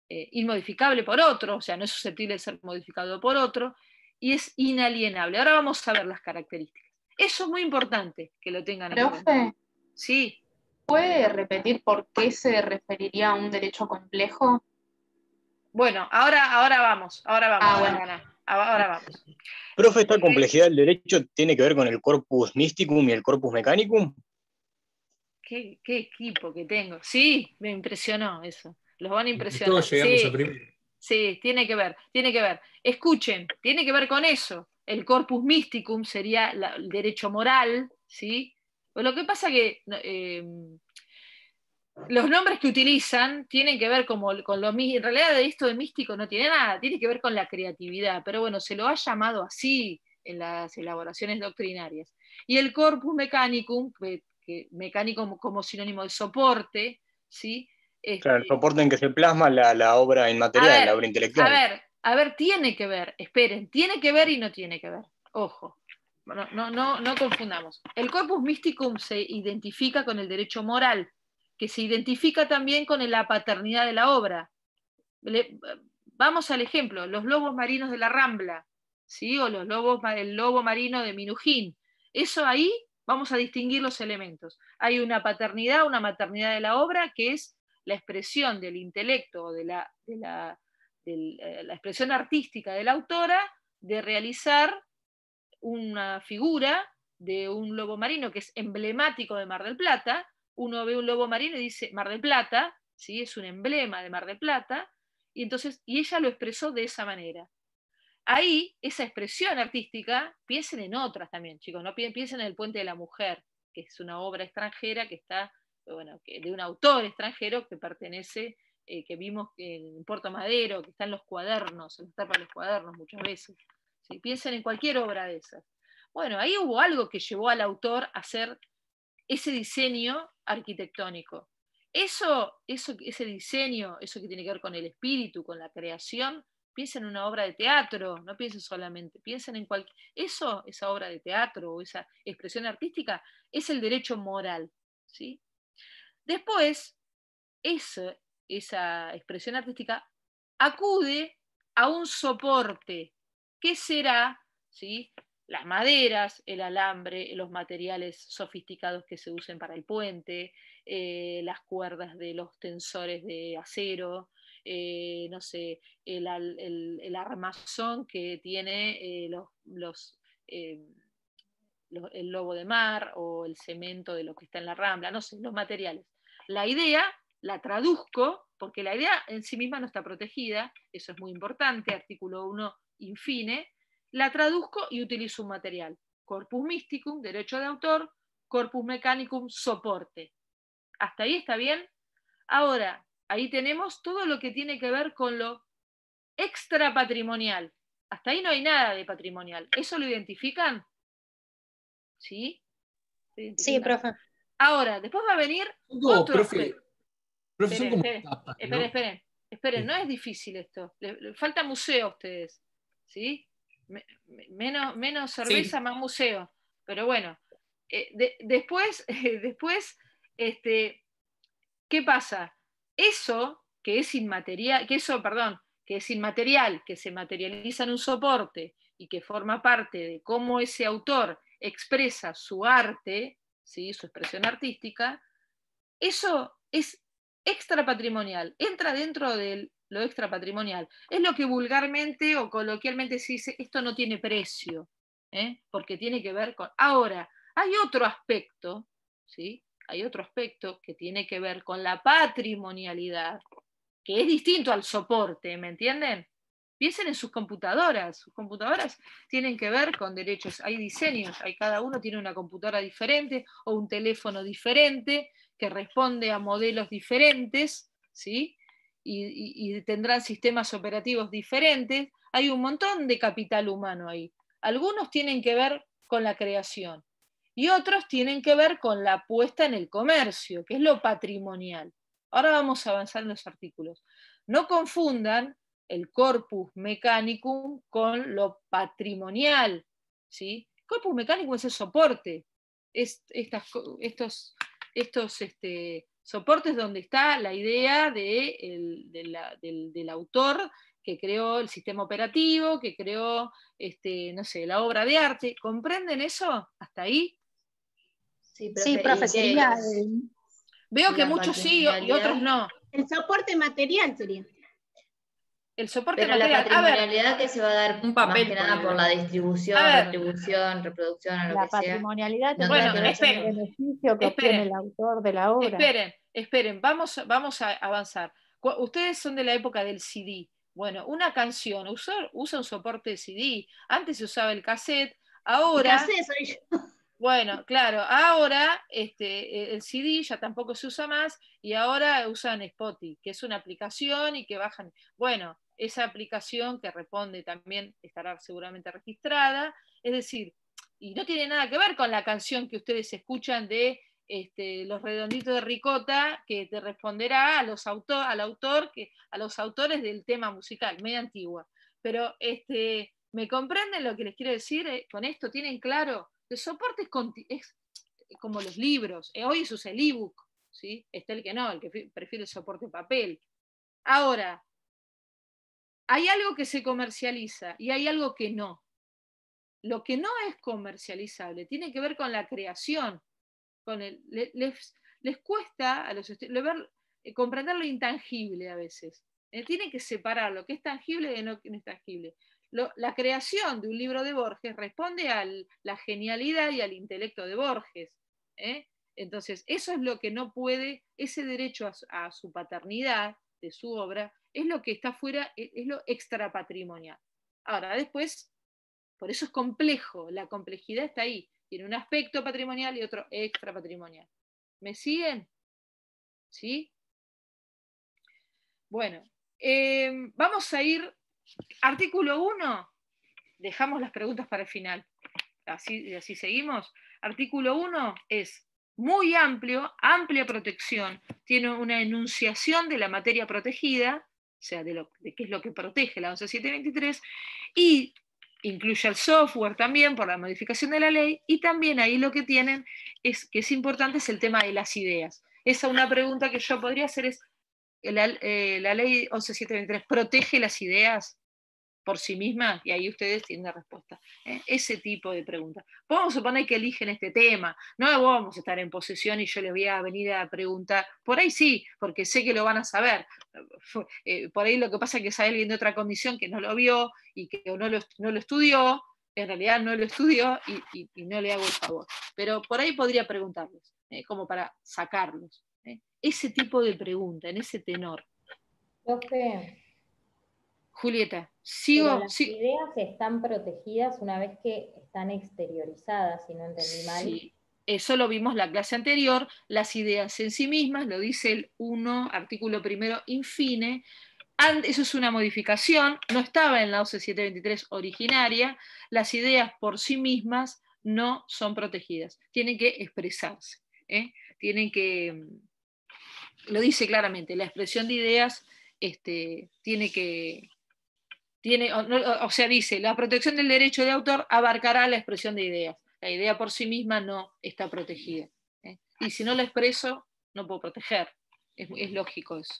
eh, inmodificable por otro, o sea, no es susceptible de ser modificado por otro, y es inalienable. Ahora vamos a ver las características. Eso es muy importante que lo tengan en cuenta. Sí puede repetir por qué se referiría a un derecho complejo? Bueno, ahora, ahora vamos, ahora vamos. Ah, Profe, ¿esta complejidad del derecho tiene que ver con el corpus mysticum y el corpus mechanicum? Qué, equipo que tengo. Sí, me impresionó eso. Los van a impresionar. sí. tiene que ver, tiene que ver. Escuchen, tiene que ver con eso. El corpus mysticum sería el derecho moral, ¿sí? Lo que pasa es que eh, los nombres que utilizan tienen que ver como, con lo mismo, en realidad de esto de místico no tiene nada, tiene que ver con la creatividad, pero bueno, se lo ha llamado así en las elaboraciones doctrinarias. Y el corpus mechanicum, mecánico como, sinónimo de soporte, ¿sí? Este, claro, el soporte en que se plasma la, obra inmaterial, la obra intelectual. A ver, a ver, tiene que ver, esperen, tiene que ver y no tiene que ver, ojo no, no, confundamos. El corpus mysticum se identifica con el derecho moral, que se identifica también con la paternidad de la obra. vamos al ejemplo, los lobos marinos de la Rambla, o los lobos, el lobo marino de Minujín. Eso ahí vamos a distinguir los elementos. Hay una paternidad, una maternidad de la obra, que es la expresión del intelecto o de, la, la, eh, la, expresión artística de la autora de realizar una figura de un lobo marino que es emblemático de Mar del Plata. Uno ve un lobo marino y dice Mar del Plata, ¿sí? es un emblema de Mar del Plata, y, entonces, y ella lo expresó de esa manera. Ahí, esa expresión artística, piensen en otras también, chicos, no piensen en el Puente de la Mujer, que es una obra extranjera que está, bueno, de un autor extranjero que pertenece, eh, que vimos en Puerto Madero, que está en los cuadernos, en los tapas de los cuadernos muchas veces. Piensen en cualquier obra de esas. Bueno, ahí hubo algo que llevó al autor a hacer ese diseño arquitectónico. Eso, ese diseño, eso que tiene que ver con el espíritu, con la creación, piensen en una obra de teatro, no piensen solamente, piensen en cualquier... Eso, esa obra de teatro o esa expresión artística, es el derecho moral. ¿sí? Después, esa expresión artística acude a un soporte ¿Qué será ¿sí? las maderas, el alambre, los materiales sofisticados que se usen para el puente, eh, las cuerdas de los tensores de acero, eh, no sé, el, armazón que tiene eh, el lobo de mar o el cemento de lo que está en la rambla, no sé, los materiales. La idea la traduzco porque la idea en sí misma no está protegida, eso es muy importante, artículo 1 infine, la traduzco y utilizo un material. Corpus mysticum, derecho de autor, corpus mecanicum, soporte. ¿Hasta ahí está bien? Ahora, ahí tenemos todo lo que tiene que ver con lo extrapatrimonial. Hasta ahí no hay nada de patrimonial. ¿Eso lo identifican? ¿Sí? Sí, profe. Ahora, después va a venir otro... Profe, esperen, esperen, esperen, no es difícil esto. falta museo a ustedes. ¿sí? menos, menos cerveza, más museo. Pero bueno, eh, después, [laughs] después este, ¿qué pasa? Eso que es inmaterial, que eso, perdón, que es inmaterial, que se materializa en un soporte y que forma parte de cómo ese autor expresa su arte, ¿sí? su expresión artística, eso es extra patrimonial, entra dentro del lo extrapatrimonial. Es lo que vulgarmente o coloquialmente se dice, esto no tiene precio, ¿eh? porque tiene que ver con... Ahora, hay otro aspecto, ¿sí? Hay otro aspecto que tiene que ver con la patrimonialidad, que es distinto al soporte, ¿me entienden? Piensen en sus computadoras. Sus computadoras tienen que ver con derechos. Hay diseños, hay, cada uno tiene una computadora diferente o un teléfono diferente que responde a modelos diferentes, ¿sí? y, tendrán sistemas operativos diferentes, hay un montón de capital humano ahí. Algunos tienen que ver con la creación y otros tienen que ver con la apuesta en el comercio, que es lo patrimonial. Ahora vamos a avanzar en los artículos. No confundan el corpus mecanicum con lo patrimonial. ¿sí? El corpus mecánico es el soporte, estos, estos este, Soporte es donde está la idea de del, autor que creó el sistema operativo, que creó, este, no sé, la obra de arte. ¿Comprenden eso? ¿Hasta ahí? Sí, profe, eh, Veo que muchos sí y otros no. El soporte material sería el soporte Pero la patrimonialidad que se va a dar un papel, por la distribución, la reproducción, lo la patrimonialidad esperen, el beneficio que esperen, el autor de la obra. Esperen, esperen, vamos, vamos a avanzar. Ustedes son de la época del CD. Bueno, una canción usa, usa un soporte CD. Antes se usaba el cassette, ahora. [laughs] Bueno, claro, ahora este, e, el CD ya tampoco se usa más y ahora usan Spotify, que es una aplicación y que bajan. Bueno, esa aplicación que responde también estará seguramente registrada, es decir, y no tiene nada que ver con la canción que ustedes escuchan de este, los redonditos de ricota que te responderá a los al autor que, a los autores del tema musical, media antigua. Pero este, ¿me comprenden lo que les quiero decir? Eh, con esto tienen claro, el soporte es, como los libros, eh, hoy es el ebook, ¿sí? está el que no, el que prefiere el soporte papel. Ahora, hay algo que se comercializa y hay algo que no. Lo que no es comercializable tiene que ver con la creación. Con les, cuesta a los eh, comprender lo intangible a veces. Eh, tiene tienen que separar lo que es tangible de lo que no es tangible. la creación de un libro de Borges responde a la genialidad y al intelecto de Borges. ¿eh? Entonces, eso es lo que no puede, ese derecho a su paternidad, de su obra, es lo que está fuera, e, es lo extrapatrimonial. Ahora, después, por eso es complejo, la complejidad está ahí, tiene un aspecto patrimonial y otro extrapatrimonial. ¿Me siguen? ¿Sí? Bueno, eh, vamos a ir, artículo 1, dejamos las preguntas para el final, así, así seguimos. Artículo 1 es muy amplio, amplia protección, tiene una enunciación de la materia protegida, o sea, de, lo, de qué es lo que protege la 11723, y incluye el software también por la modificación de la ley, y también ahí lo que tienen es que es importante es el tema de las ideas. Esa una pregunta que yo podría hacer es, ¿la, eh, la ley 11723 protege las ideas? por sí misma Y ahí ustedes tienen la respuesta. ¿eh? Ese tipo de preguntas. Podemos suponer que eligen este tema. No vamos a estar en posesión y yo les voy a venir a preguntar. Por ahí sí, porque sé que lo van a saber. Eh, por ahí lo que pasa es que sale alguien de otra comisión que no lo vio y que no lo, no lo estudió. En realidad no lo estudió y, no le hago el favor. Pero por ahí podría preguntarles, ¿eh? como para sacarlos. Ese tipo de pregunta, en ese tenor. Julieta, sigo. las ideas están protegidas una vez que están exteriorizadas, si no entendí mal. Sí. Eso lo vimos la clase anterior, las ideas en sí mismas, lo dice el 1, artículo primero, infine. eso es una modificación, no estaba en la 12723 originaria. Las ideas por sí mismas no son protegidas, tienen que expresarse. ¿eh? Tienen que. Mm, lo dice claramente, la expresión de ideas este, tiene que, o, sea, dice, la protección del derecho de autor abarcará la expresión de ideas. La idea por sí misma no está protegida. ¿eh? Y si no la expreso, no puedo proteger. Es, lógico eso.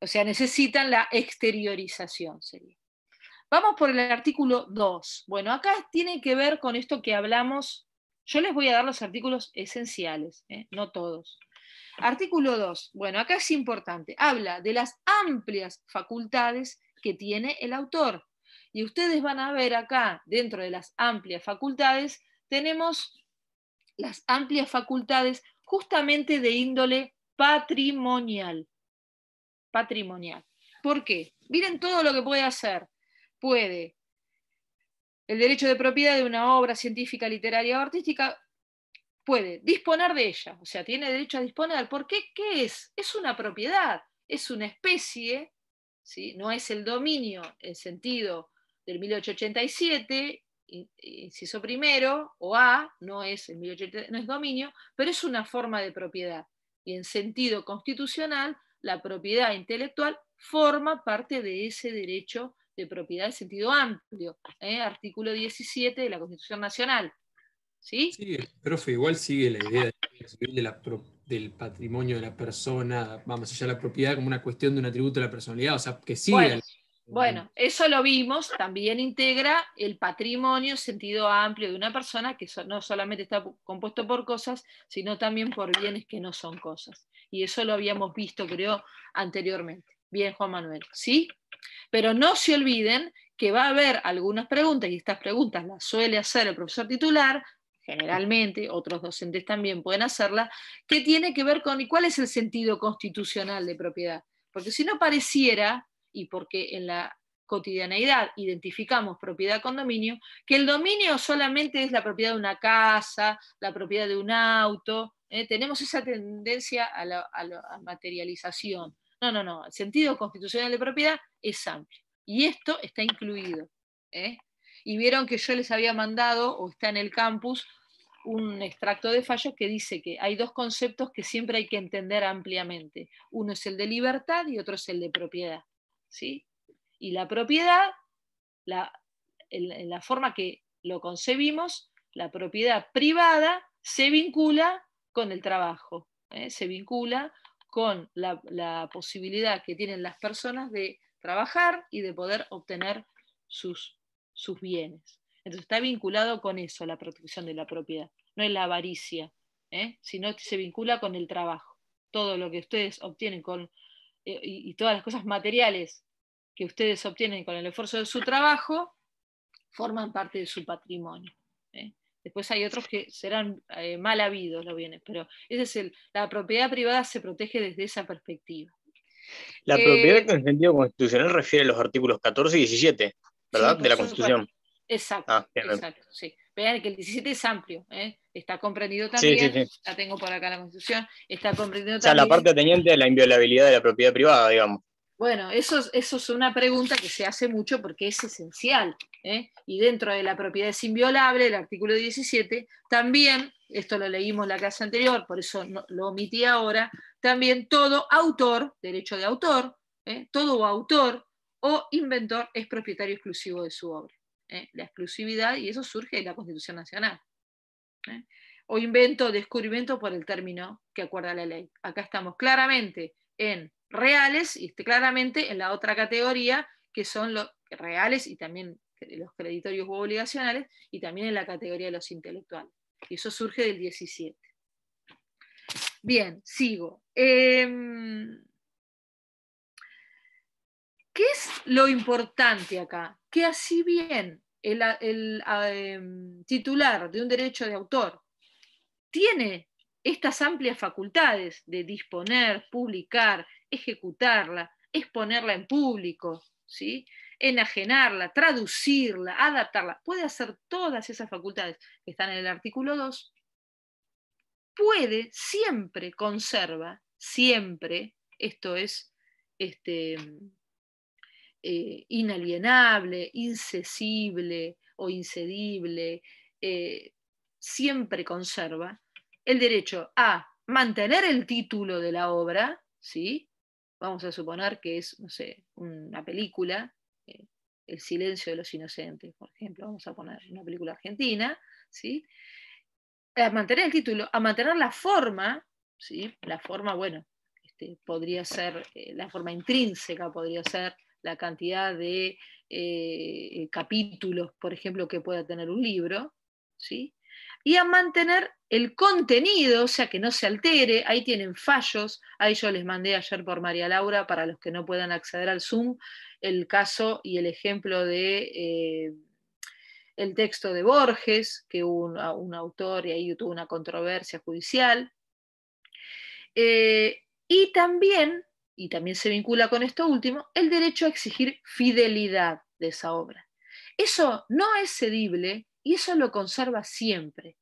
O sea, necesitan la exteriorización. Vamos por el artículo 2. Bueno, acá tiene que ver con esto que hablamos. Yo les voy a dar los artículos esenciales, ¿eh? no todos. Artículo 2. Bueno, acá es importante. Habla de las amplias facultades que tiene el autor. Y ustedes van a ver acá, dentro de las amplias facultades, tenemos las amplias facultades justamente de índole patrimonial. Patrimonial. ¿Por qué? Miren todo lo que puede hacer. Puede el derecho de propiedad de una obra científica, literaria o artística, puede disponer de ella, o sea, tiene derecho a disponer. ¿Por qué? ¿Qué es? Es una propiedad, es una especie no es el dominio en sentido del 1887, inciso primero, o A, no es, el no es dominio, pero es una forma de propiedad. Y en sentido constitucional, la propiedad intelectual forma parte de ese derecho de propiedad en sentido amplio, ¿eh? artículo 17 de la Constitución Nacional. ¿Sí? sí, profe, igual sigue la idea de la, propiedad del patrimonio de la persona, vamos allá la propiedad, como una cuestión de un atributo de la personalidad, o sea, que sí. Bueno, eso lo vimos, también integra el patrimonio sentido amplio de una persona que no solamente está compuesto por cosas, sino también por bienes que no son cosas. Y eso lo habíamos visto, creo, anteriormente. Bien, Juan Manuel, ¿sí? Pero no se olviden que va a haber algunas preguntas, y estas preguntas las suele hacer el profesor titular, generalmente, otros docentes también pueden hacerla, que tiene que ver con ¿y cuál es el sentido constitucional de propiedad. Porque si no pareciera, y porque en la cotidianeidad identificamos propiedad con dominio, que el dominio solamente es la propiedad de una casa, la propiedad de un auto, ¿eh? tenemos esa tendencia a la, materialización. No, no, no, el sentido constitucional de propiedad es amplio. Y esto está incluido. ¿eh? y vieron que yo les había mandado, o está en el campus, un extracto de fallo que dice que hay dos conceptos que siempre hay que entender ampliamente. Uno es el de libertad y otro es el de propiedad. ¿sí? Y la propiedad, en, la forma que lo concebimos, la propiedad privada se vincula con el trabajo, ¿eh? se vincula con la, la posibilidad que tienen las personas de trabajar y de poder obtener sus sus bienes. Entonces está vinculado con eso, la protección de la propiedad, no es la avaricia, ¿eh? sino que se vincula con el trabajo. Todo lo que ustedes obtienen con, eh, y, todas las cosas materiales que ustedes obtienen con el esfuerzo de su trabajo forman parte de su patrimonio. ¿eh? Después hay otros que serán mal habidos los bienes, pero ese es el, la propiedad privada se protege desde esa perspectiva. La propiedad con sentido constitucional refiere a los artículos 14 y 17. ¿verdad? de la Constitución. Exacto, ah, Vean que el 17 es amplio, ¿eh? está comprendido también, la tengo por acá la Constitución, está comprendido o sea, la parte teniente de la inviolabilidad de la propiedad privada, digamos. Bueno, eso, eso es una pregunta que se hace mucho porque es esencial. ¿eh? Y dentro de la propiedad es inviolable, el artículo 17, también, esto lo leímos en la clase anterior, por eso lo omití ahora, también todo autor, derecho de autor, ¿eh? todo autor o inventor es propietario exclusivo de su obra. ¿eh? La exclusividad, y eso surge de la Constitución Nacional. ¿eh? O invento, descubrimiento por el término que acuerda la ley. Acá estamos claramente en reales y este claramente en la otra categoría que son los reales y también los creditorios u obligacionales y también en la categoría de los intelectuales. Y eso surge del 17. Bien, sigo. Eh, ¿Qué es lo importante acá? Que así bien el, em, titular de un derecho de autor tiene estas amplias facultades de disponer, publicar, ejecutarla, exponerla en público, ¿sí? enajenarla, traducirla, adaptarla. Puede hacer todas esas facultades que están en el artículo 2. Puede, siempre conserva, siempre, esto es este, eh, inalienable, incesible o incedible, eh, siempre conserva el derecho a mantener el título de la obra, ¿sí? vamos a suponer que es, no sé, una película, eh, El silencio de los inocentes, por ejemplo, vamos a poner una película argentina, ¿sí? A mantener el título, a mantener la forma, ¿sí? La forma, bueno, este, podría ser, la forma intrínseca podría ser la cantidad de eh, capítulos, por ejemplo, que pueda tener un libro, ¿sí? y a mantener el contenido, o sea, que no se altere, ahí tienen fallos, ahí yo les mandé ayer por María Laura, para los que no puedan acceder al Zoom, el caso y el ejemplo de... Eh, el texto de Borges, que hubo un, autor y ahí tuvo una controversia judicial. Eh, y también y también se vincula con esto último, el derecho a exigir fidelidad de esa obra. Eso no es cedible y eso lo conserva siempre,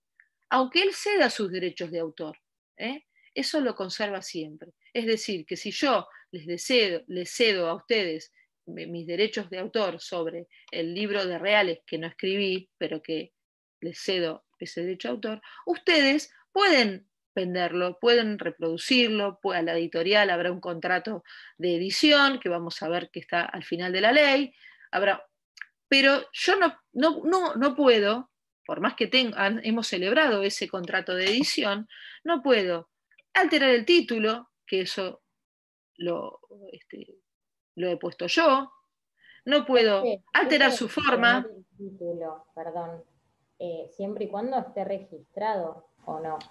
aunque él ceda sus derechos de autor. ¿eh? Eso lo conserva siempre. Es decir, que si yo les, deseo, les cedo a ustedes mis derechos de autor sobre el libro de reales que no escribí, pero que les cedo ese derecho de autor, ustedes pueden venderlo, pueden reproducirlo, a la editorial habrá un contrato de edición que vamos a ver que está al final de la ley, habrá, pero yo no, no, puedo, por más que hemos celebrado ese contrato de edición, no puedo alterar el título, que eso lo, este, he puesto yo, no puedo alterar su forma. perdón, eh, siempre y cuando esté registrado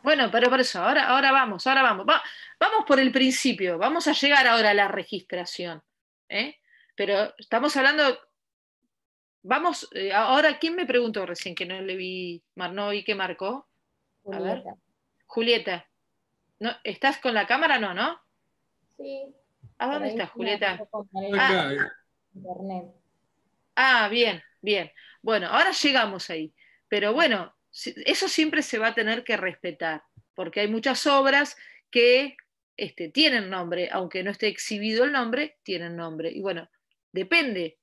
bueno, pero por eso, ahora, ahora vamos, ahora vamos. vamos por el principio, vamos a llegar ahora a la registración. ¿eh? Pero estamos hablando, vamos, eh, ahora, ¿quién me preguntó recién que no le vi, no vi que marcó? Julieta. Julieta, ¿no, ¿estás con la cámara? No, ¿no? Sí. ¿A dónde estás, Julieta? Ah, ah, bien, bien. Bueno, ahora llegamos ahí. Pero bueno, eso siempre se va a tener que respetar, porque hay muchas obras que este, tienen nombre, aunque no esté exhibido el nombre, tienen nombre. Y bueno, depende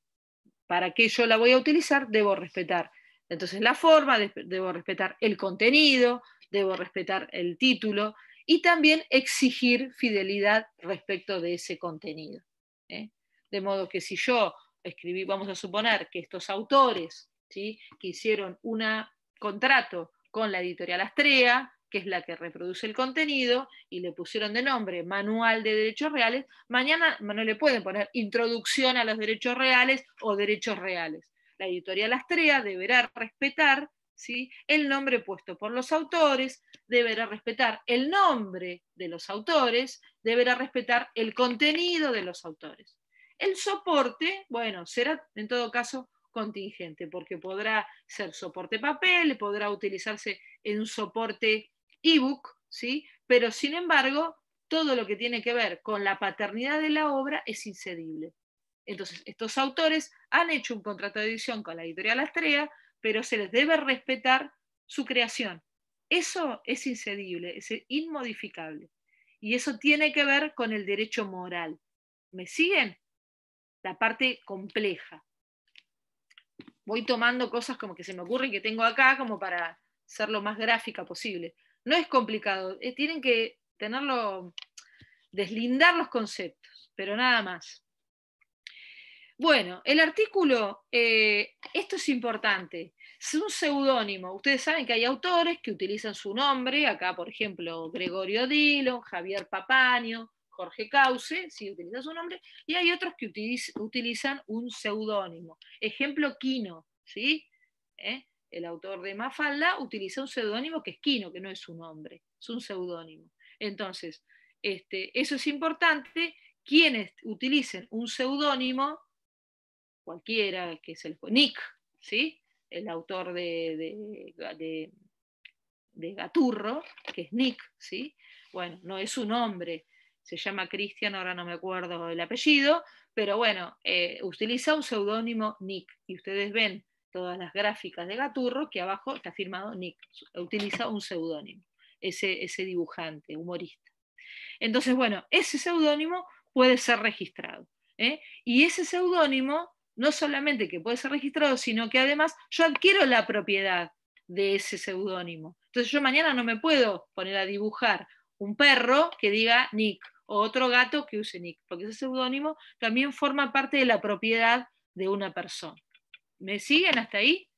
para qué yo la voy a utilizar, debo respetar. Entonces la forma, debo respetar el contenido, debo respetar el título y también exigir fidelidad respecto de ese contenido. ¿eh? De modo que si yo escribí, vamos a suponer que estos autores ¿sí? que hicieron una contrato con la editorial Astrea, que es la que reproduce el contenido, y le pusieron de nombre Manual de Derechos Reales, mañana no le pueden poner Introducción a los Derechos Reales o Derechos Reales. La editorial Astrea deberá respetar ¿sí? el nombre puesto por los autores, deberá respetar el nombre de los autores, deberá respetar el contenido de los autores. El soporte, bueno, será en todo caso contingente, porque podrá ser soporte papel, podrá utilizarse en un soporte ebook, ¿sí? pero sin embargo, todo lo que tiene que ver con la paternidad de la obra es incedible. Entonces, estos autores han hecho un contrato de edición con la editorial Astrea, pero se les debe respetar su creación. Eso es incedible, es inmodificable. Y eso tiene que ver con el derecho moral. ¿Me siguen? La parte compleja voy tomando cosas como que se me ocurren que tengo acá, como para ser lo más gráfica posible. No es complicado, eh, tienen que tenerlo, deslindar los conceptos, pero nada más. Bueno, el artículo, eh, esto es importante, es un seudónimo. Ustedes saben que hay autores que utilizan su nombre, acá por ejemplo Gregorio Dilo, Javier Papaño, Jorge Cauce, si utiliza su nombre, y hay otros que utilizan un seudónimo. Ejemplo, Quino, ¿sí? ¿Eh? El autor de Mafalda utiliza un seudónimo que es Quino, que no es su nombre, es un seudónimo. Entonces, este, eso es importante. Quienes utilicen un seudónimo, cualquiera que es el Nick, ¿sí? El autor de, de, de Gaturro, que es Nick, ¿sí? Bueno, no es su nombre, se llama Cristian, ahora no me acuerdo el apellido, pero bueno, eh, utiliza un seudónimo Nick. Y ustedes ven todas las gráficas de Gaturro, que abajo está firmado Nick. Utiliza un seudónimo, ese, ese dibujante, humorista. Entonces, bueno, ese seudónimo puede ser registrado. ¿eh? Y ese seudónimo, no solamente que puede ser registrado, sino que además yo adquiero la propiedad de ese seudónimo. Entonces yo mañana no me puedo poner a dibujar un perro que diga Nick, o otro gato que use nick, porque ese seudónimo también forma parte de la propiedad de una persona. ¿Me siguen hasta ahí?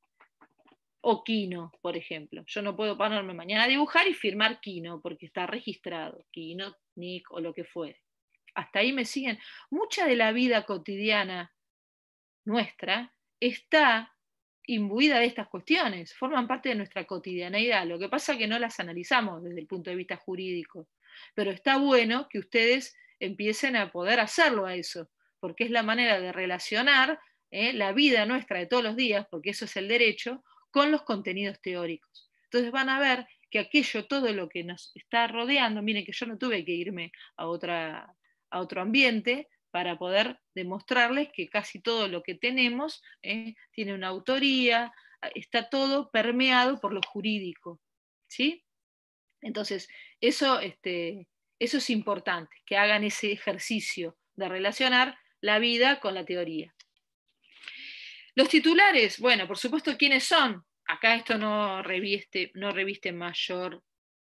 O Kino, por ejemplo. Yo no puedo ponerme mañana a dibujar y firmar Kino, porque está registrado, Kino, Nick o lo que fuere. Hasta ahí me siguen. Mucha de la vida cotidiana nuestra está imbuida de estas cuestiones, forman parte de nuestra cotidianeidad. Lo que pasa es que no las analizamos desde el punto de vista jurídico, pero está bueno que ustedes empiecen a poder hacerlo a eso, porque es la manera de relacionar ¿eh? la vida nuestra de todos los días, porque eso es el derecho, con los contenidos teóricos. Entonces van a ver que aquello, todo lo que nos está rodeando, miren que yo no tuve que irme a, otro ambiente para poder demostrarles que casi todo lo que tenemos ¿eh? tiene una autoría, está todo permeado por lo jurídico. ¿sí? Entonces, eso, este, eso es importante, que hagan ese ejercicio de relacionar la vida con la teoría. Los titulares, bueno, por supuesto, ¿quiénes son? Acá esto no reviste, no reviste mayor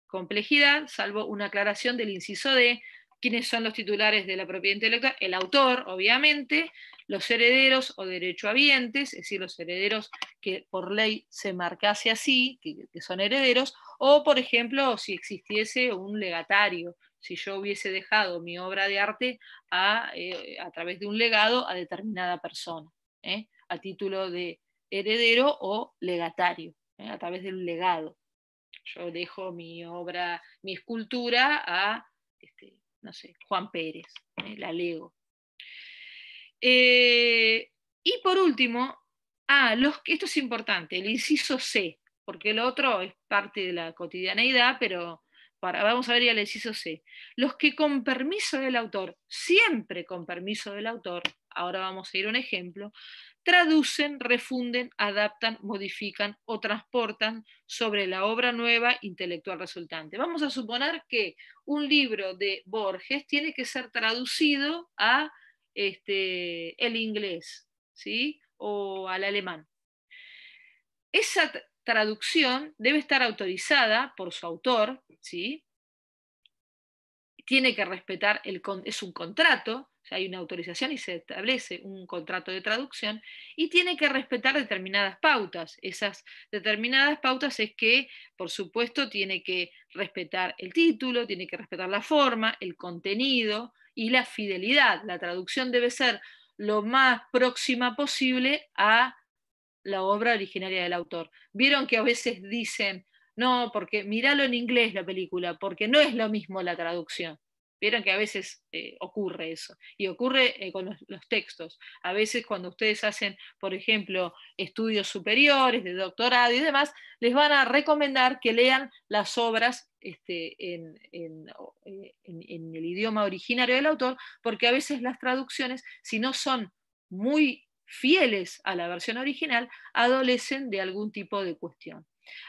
complejidad, salvo una aclaración del inciso D, quiénes son los titulares de la propiedad intelectual, el autor, obviamente, los herederos o derechohabientes, es decir, los herederos que por ley se marcase así, que, son herederos, o por ejemplo, si existiese un legatario, si yo hubiese dejado mi obra de arte a, eh, través de un legado a determinada persona, ¿eh? a título de heredero o legatario, ¿eh? a través de un legado. Yo dejo mi obra, mi escultura a, este, no sé, Juan Pérez, la lego. Eh, y por último, ah, los, esto es importante, el inciso C, porque el otro es parte de la cotidianeidad, pero para, vamos a ver el inciso C. Los que con permiso del autor, siempre con permiso del autor, ahora vamos a ir a un ejemplo, traducen, refunden, adaptan, modifican o transportan sobre la obra nueva intelectual resultante. Vamos a suponer que un libro de Borges tiene que ser traducido a este, el inglés ¿sí? o al alemán. Esa traducción debe estar autorizada por su autor, ¿sí? tiene que respetar, es un contrato, o hay una autorización y se establece un contrato de traducción, y tiene que respetar determinadas pautas. Esas determinadas pautas es que, por supuesto, tiene que respetar el título, tiene que respetar la forma, el contenido, y la fidelidad. La traducción debe ser lo más próxima posible a la obra originaria del autor. Vieron que a veces dicen, no, porque míralo en inglés la película, porque no es lo mismo la traducción. Vieron que a veces eh, ocurre eso, y ocurre eh, con los, textos. A veces cuando ustedes hacen, por ejemplo, estudios superiores, de doctorado y demás, les van a recomendar que lean las obras este, eh, en el idioma originario del autor, porque a veces las traducciones, si no son muy fieles a la versión original, adolecen de algún tipo de cuestión.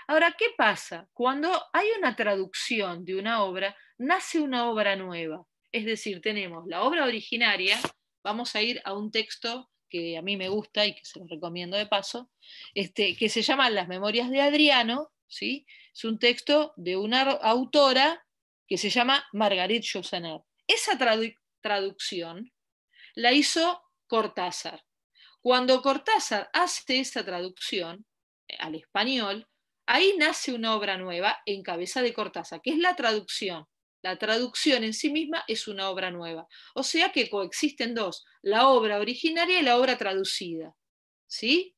Ahora, ¿qué pasa cuando hay una traducción de una obra nace una obra nueva. Es decir, tenemos la obra originaria, vamos a ir a un texto que a mí me gusta y que se lo recomiendo de paso, este, que se llama Las Memorias de Adriano, ¿sí? es un texto de una autora que se llama Margarit Josener. Esa traducción la hizo Cortázar. Cuando Cortázar hace esa traducción eh, al español, ahí nace una obra nueva en cabeza de Cortázar, que es la traducción la traducción en sí misma es una obra nueva. O sea que coexisten dos, la obra originaria y la obra traducida. ¿Sí?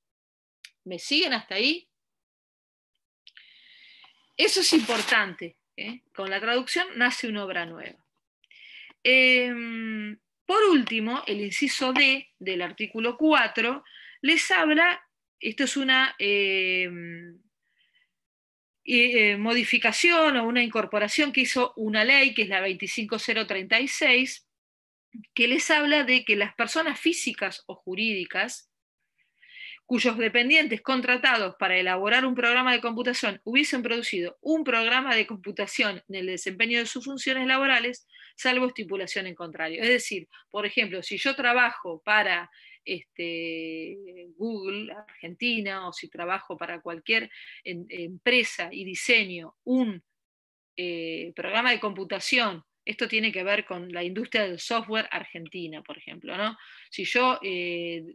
¿Me siguen hasta ahí? Eso es importante. ¿eh? Con la traducción nace una obra nueva. Em, por último, el inciso D del artículo 4 les habla, esto es una... Em, eh, modificación o una incorporación que hizo una ley, que es la 25036, que les habla de que las personas físicas o jurídicas cuyos dependientes contratados para elaborar un programa de computación hubiesen producido un programa de computación en el desempeño de sus funciones laborales, salvo estipulación en contrario. Es decir, por ejemplo, si yo trabajo para este, Google Argentina o si trabajo para cualquier empresa y diseño un eh, programa de computación, esto tiene que ver con la industria del software argentina, por ejemplo, ¿no? Si yo, eh,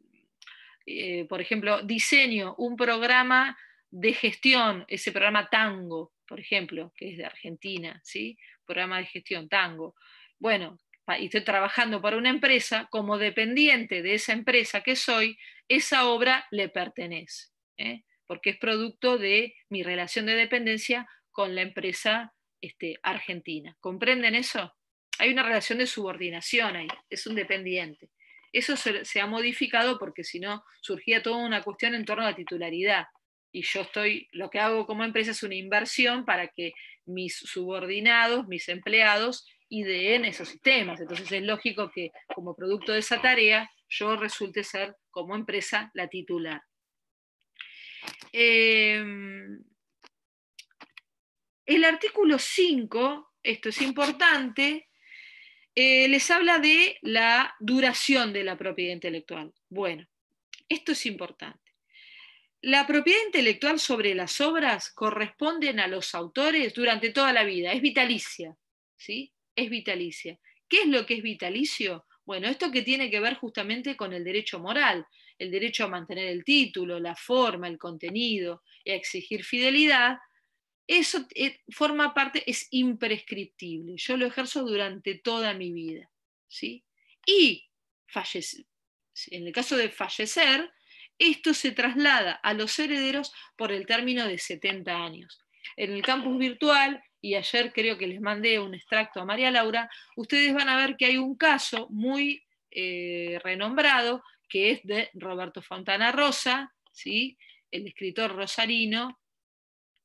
eh, por ejemplo, diseño un programa de gestión, ese programa Tango, por ejemplo, que es de Argentina, ¿sí? Programa de gestión Tango. Bueno, y estoy trabajando para una empresa, como dependiente de esa empresa que soy, esa obra le pertenece, ¿eh? porque es producto de mi relación de dependencia con la empresa este, argentina. ¿Comprenden eso? Hay una relación de subordinación ahí, es un dependiente. Eso se, se ha modificado porque si no surgía toda una cuestión en torno a la titularidad. Y yo estoy, lo que hago como empresa es una inversión para que mis subordinados, mis empleados, de en esos sistemas. Entonces es lógico que como producto de esa tarea yo resulte ser como empresa la titular. Em, el artículo 5, esto es importante, eh, les habla de la duración de la propiedad intelectual. Bueno, esto es importante. La propiedad intelectual sobre las obras corresponden a los autores durante toda la vida, es vitalicia. ¿sí? es vitalicia. ¿Qué es lo que es vitalicio? Bueno, esto que tiene que ver justamente con el derecho moral, el derecho a mantener el título, la forma, el contenido y a exigir fidelidad, eso eh, forma parte, es imprescriptible. Yo lo ejerzo durante toda mi vida. ¿sí? Y fallece, en el caso de fallecer, esto se traslada a los herederos por el término de 70 años. En el campus virtual y ayer creo que les mandé un extracto a María Laura, ustedes van a ver que hay un caso muy eh, renombrado que es de Roberto Fontana Rosa, ¿sí? el escritor rosarino,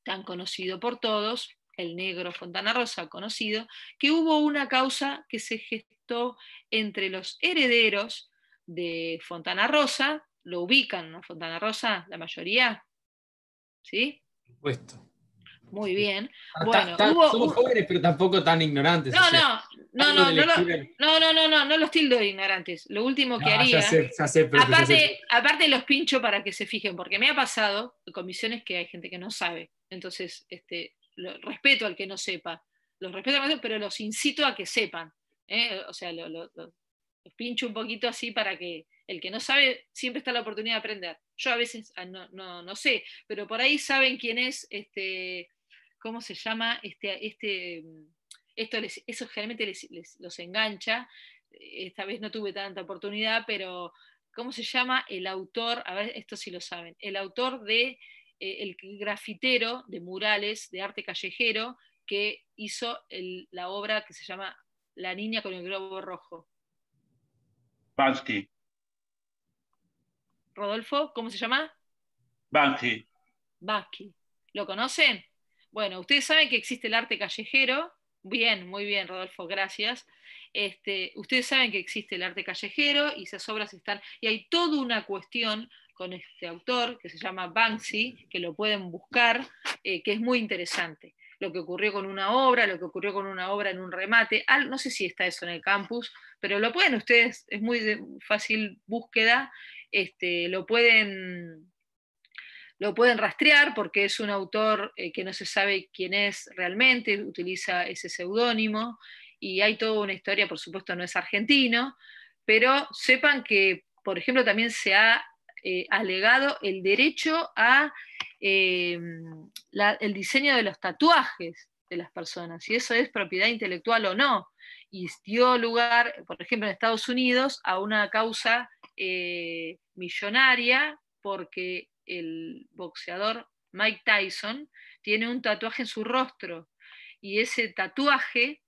tan conocido por todos, el negro Fontana Rosa, conocido, que hubo una causa que se gestó entre los herederos de Fontana Rosa, lo ubican, ¿no? Fontana Rosa, la mayoría, ¿sí? supuesto. Muy bien. Ah, bueno, Somos jóvenes, pero tampoco tan ignorantes. No, no, no, no, no, no, no, no, los tildo de ignorantes. Lo último que ah, haría. aparte, aparte los pincho para que se fijen, porque me ha pasado con misiones que hay gente que no sabe. Entonces, este, respeto al que no sepa. Los respeto, pero los incito a que sepan. ¿eh? O sea, los pincho un poquito así para que el que no sabe siempre está la oportunidad de aprender. Yo a veces ah, no, no, no sé, pero por ahí saben quién es este, ¿cómo se llama? Este, este, mm, esto eso generalmente los engancha. Esta vez no tuve tanta oportunidad, pero ¿cómo se llama? El autor, a ver, esto sí lo saben, el autor de eh, el grafitero de murales de arte callejero que hizo la obra que se llama La niña con el globo rojo. Banksy. Rodolfo, ¿cómo se llama? Banksy. ¿Lo conocen? Bueno, ustedes saben que existe el arte callejero. Bien, muy bien, Rodolfo, gracias. Este, ustedes saben que existe el arte callejero y esas obras están. Y hay toda una cuestión con este autor que se llama Banksy, que lo pueden buscar, eh, que es muy interesante. Lo que ocurrió con una obra, lo que ocurrió con una obra en un remate. no sé si está eso en el campus, pero lo pueden ustedes, es muy de, fácil búsqueda. Este, lo pueden lo pueden rastrear porque es un autor eh, que no se sabe quién es realmente, utiliza ese seudónimo y hay toda una historia, por supuesto no es argentino, pero sepan que, por ejemplo, también se ha eh, alegado el derecho a eh, el diseño de los tatuajes de las personas, y eso es propiedad intelectual o no. Y dio lugar, por ejemplo, en Estados Unidos, a una causa millonaria porque el boxeador Mike Tyson tiene un tatuaje en su rostro y ese tatuaje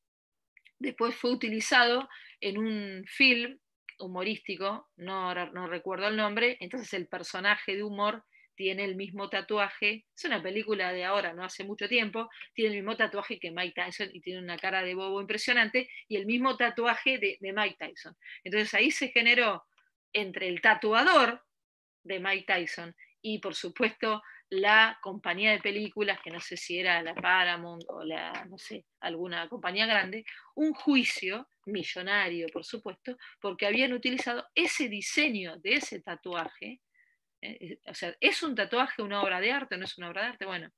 después fue utilizado en un film humorístico, no, recuerdo el nombre, entonces el personaje de humor tiene el mismo tatuaje, es una película de ahora, no hace mucho tiempo, tiene el mismo tatuaje que Mike Tyson y tiene una cara de bobo impresionante y el mismo tatuaje de, de Mike Tyson. Entonces ahí se generó entre el tatuador de Mike Tyson y por supuesto la compañía de películas, que no sé si era la Paramount o la, no sé, alguna compañía grande, un juicio millonario, por supuesto, porque habían utilizado ese diseño de ese tatuaje. Eh, eh, o sea, ¿es un tatuaje una obra de arte o no es una obra de arte? Bueno,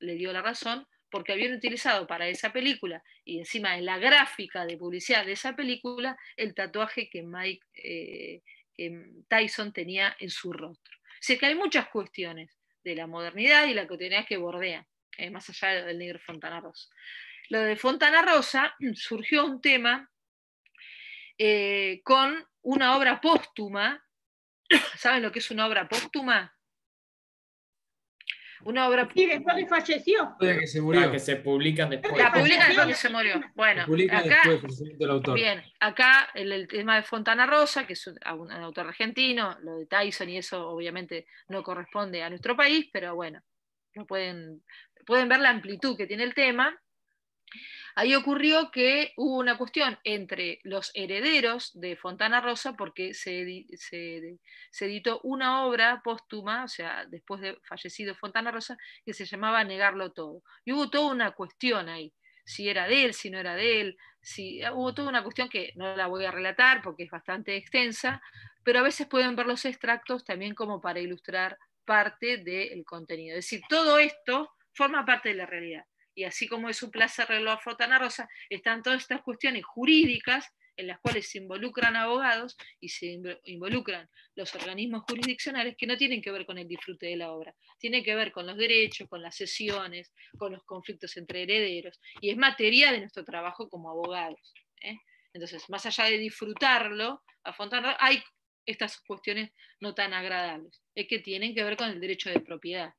le dio la razón porque habían utilizado para esa película y encima en la gráfica de publicidad de esa película el tatuaje que Mike eh, que Tyson tenía en su rostro sea que hay muchas cuestiones de la modernidad y la cotidianidad que bordea, eh, más allá del negro Fontana Rosa. Lo de Fontana Rosa mm, surgió un tema eh, con una obra póstuma. [coughs] ¿Saben lo que es una obra póstuma? Una obra. Sí, después que falleció. Que se murió. Ah, que se publican después. La publican después que se murió. Bueno, acá, del autor. Bien, acá el, tema de Fontana Rosa, que es un, autor argentino, lo de Tyson y eso obviamente no corresponde a nuestro país, pero bueno, pueden, pueden ver la amplitud que tiene el tema. Ahí ocurrió que hubo una cuestión entre los herederos de Fontana Rosa, porque se, editó una obra póstuma, o sea, después de fallecido Fontana Rosa, que se llamaba Negarlo Todo. Y hubo toda una cuestión ahí, si era de él, si no era de él, si, ah, hubo toda una cuestión que no la voy a relatar porque es bastante extensa, pero a veces pueden ver los extractos también como para ilustrar parte del contenido. Es decir, todo esto forma parte de la realidad y así como es su plaza reloj Fontana Rosa, están todas estas cuestiones jurídicas en las cuales se involucran abogados y se involucran los organismos jurisdiccionales que no tienen que ver con el disfrute de la obra, tienen que ver con los derechos, con las sesiones, con los conflictos entre herederos, y es materia de nuestro trabajo como abogados. ¿eh? Entonces, más allá de disfrutarlo a Fontana, hay estas cuestiones no tan agradables, es eh, que tienen que ver con el derecho de propiedad.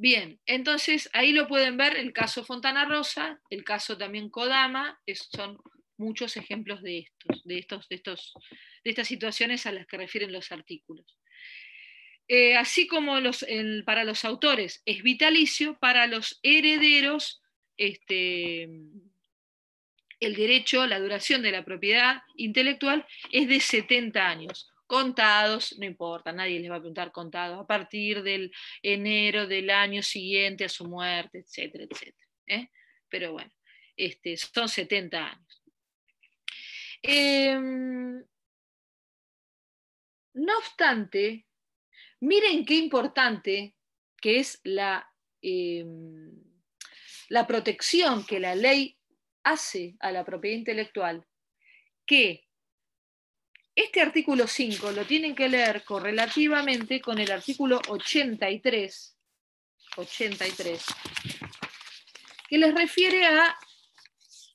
Bien, entonces ahí lo pueden ver, el caso Fontana Rosa, el caso también Kodama, son muchos ejemplos de de estas situaciones a las que refieren los artículos. Eh, así como para los autores es vitalicio, para los herederos este, el derecho, la duración de la propiedad intelectual es de 70 años contados, no importa, nadie les va a preguntar contados, a partir del enero del año siguiente a su muerte, etcétera, etcétera. ¿eh? Pero bueno, este, son 70 años. Em, no obstante, miren qué importante que es la, em, la protección que la ley hace a la propiedad intelectual, que este artículo 5 lo tienen que leer correlativamente con el artículo 83, 83 que les refiere a,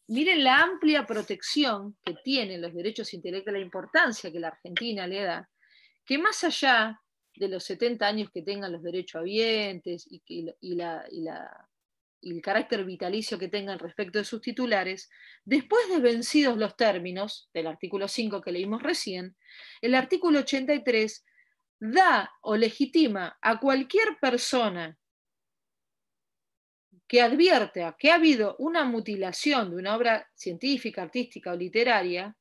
miren la amplia protección que tienen los derechos intelectuales, la importancia que la Argentina le da, que más allá de los 70 años que tengan los derechohabientes y, y la y el carácter vitalicio que tengan respecto de sus titulares, después de vencidos los términos del artículo 5 que leímos recién, el artículo 83 da o legitima a cualquier persona que advierta que ha habido una mutilación de una obra científica, artística o literaria,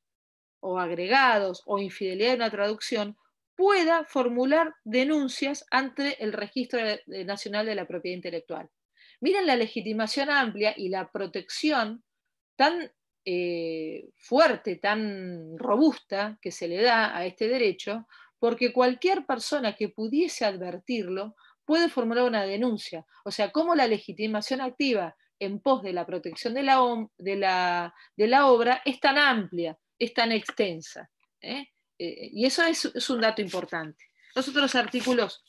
o agregados, o infidelidad de una traducción, pueda formular denuncias ante el Registro Nacional de la Propiedad Intelectual. Miren la legitimación amplia y la protección tan eh, fuerte, tan robusta que se le da a este derecho, porque cualquier persona que pudiese advertirlo puede formular una denuncia. O sea, cómo la legitimación activa en pos de la protección de la, obra es tan amplia, es tan extensa. ¿Eh? Eh, y eso es, es un dato importante. Los otros artículos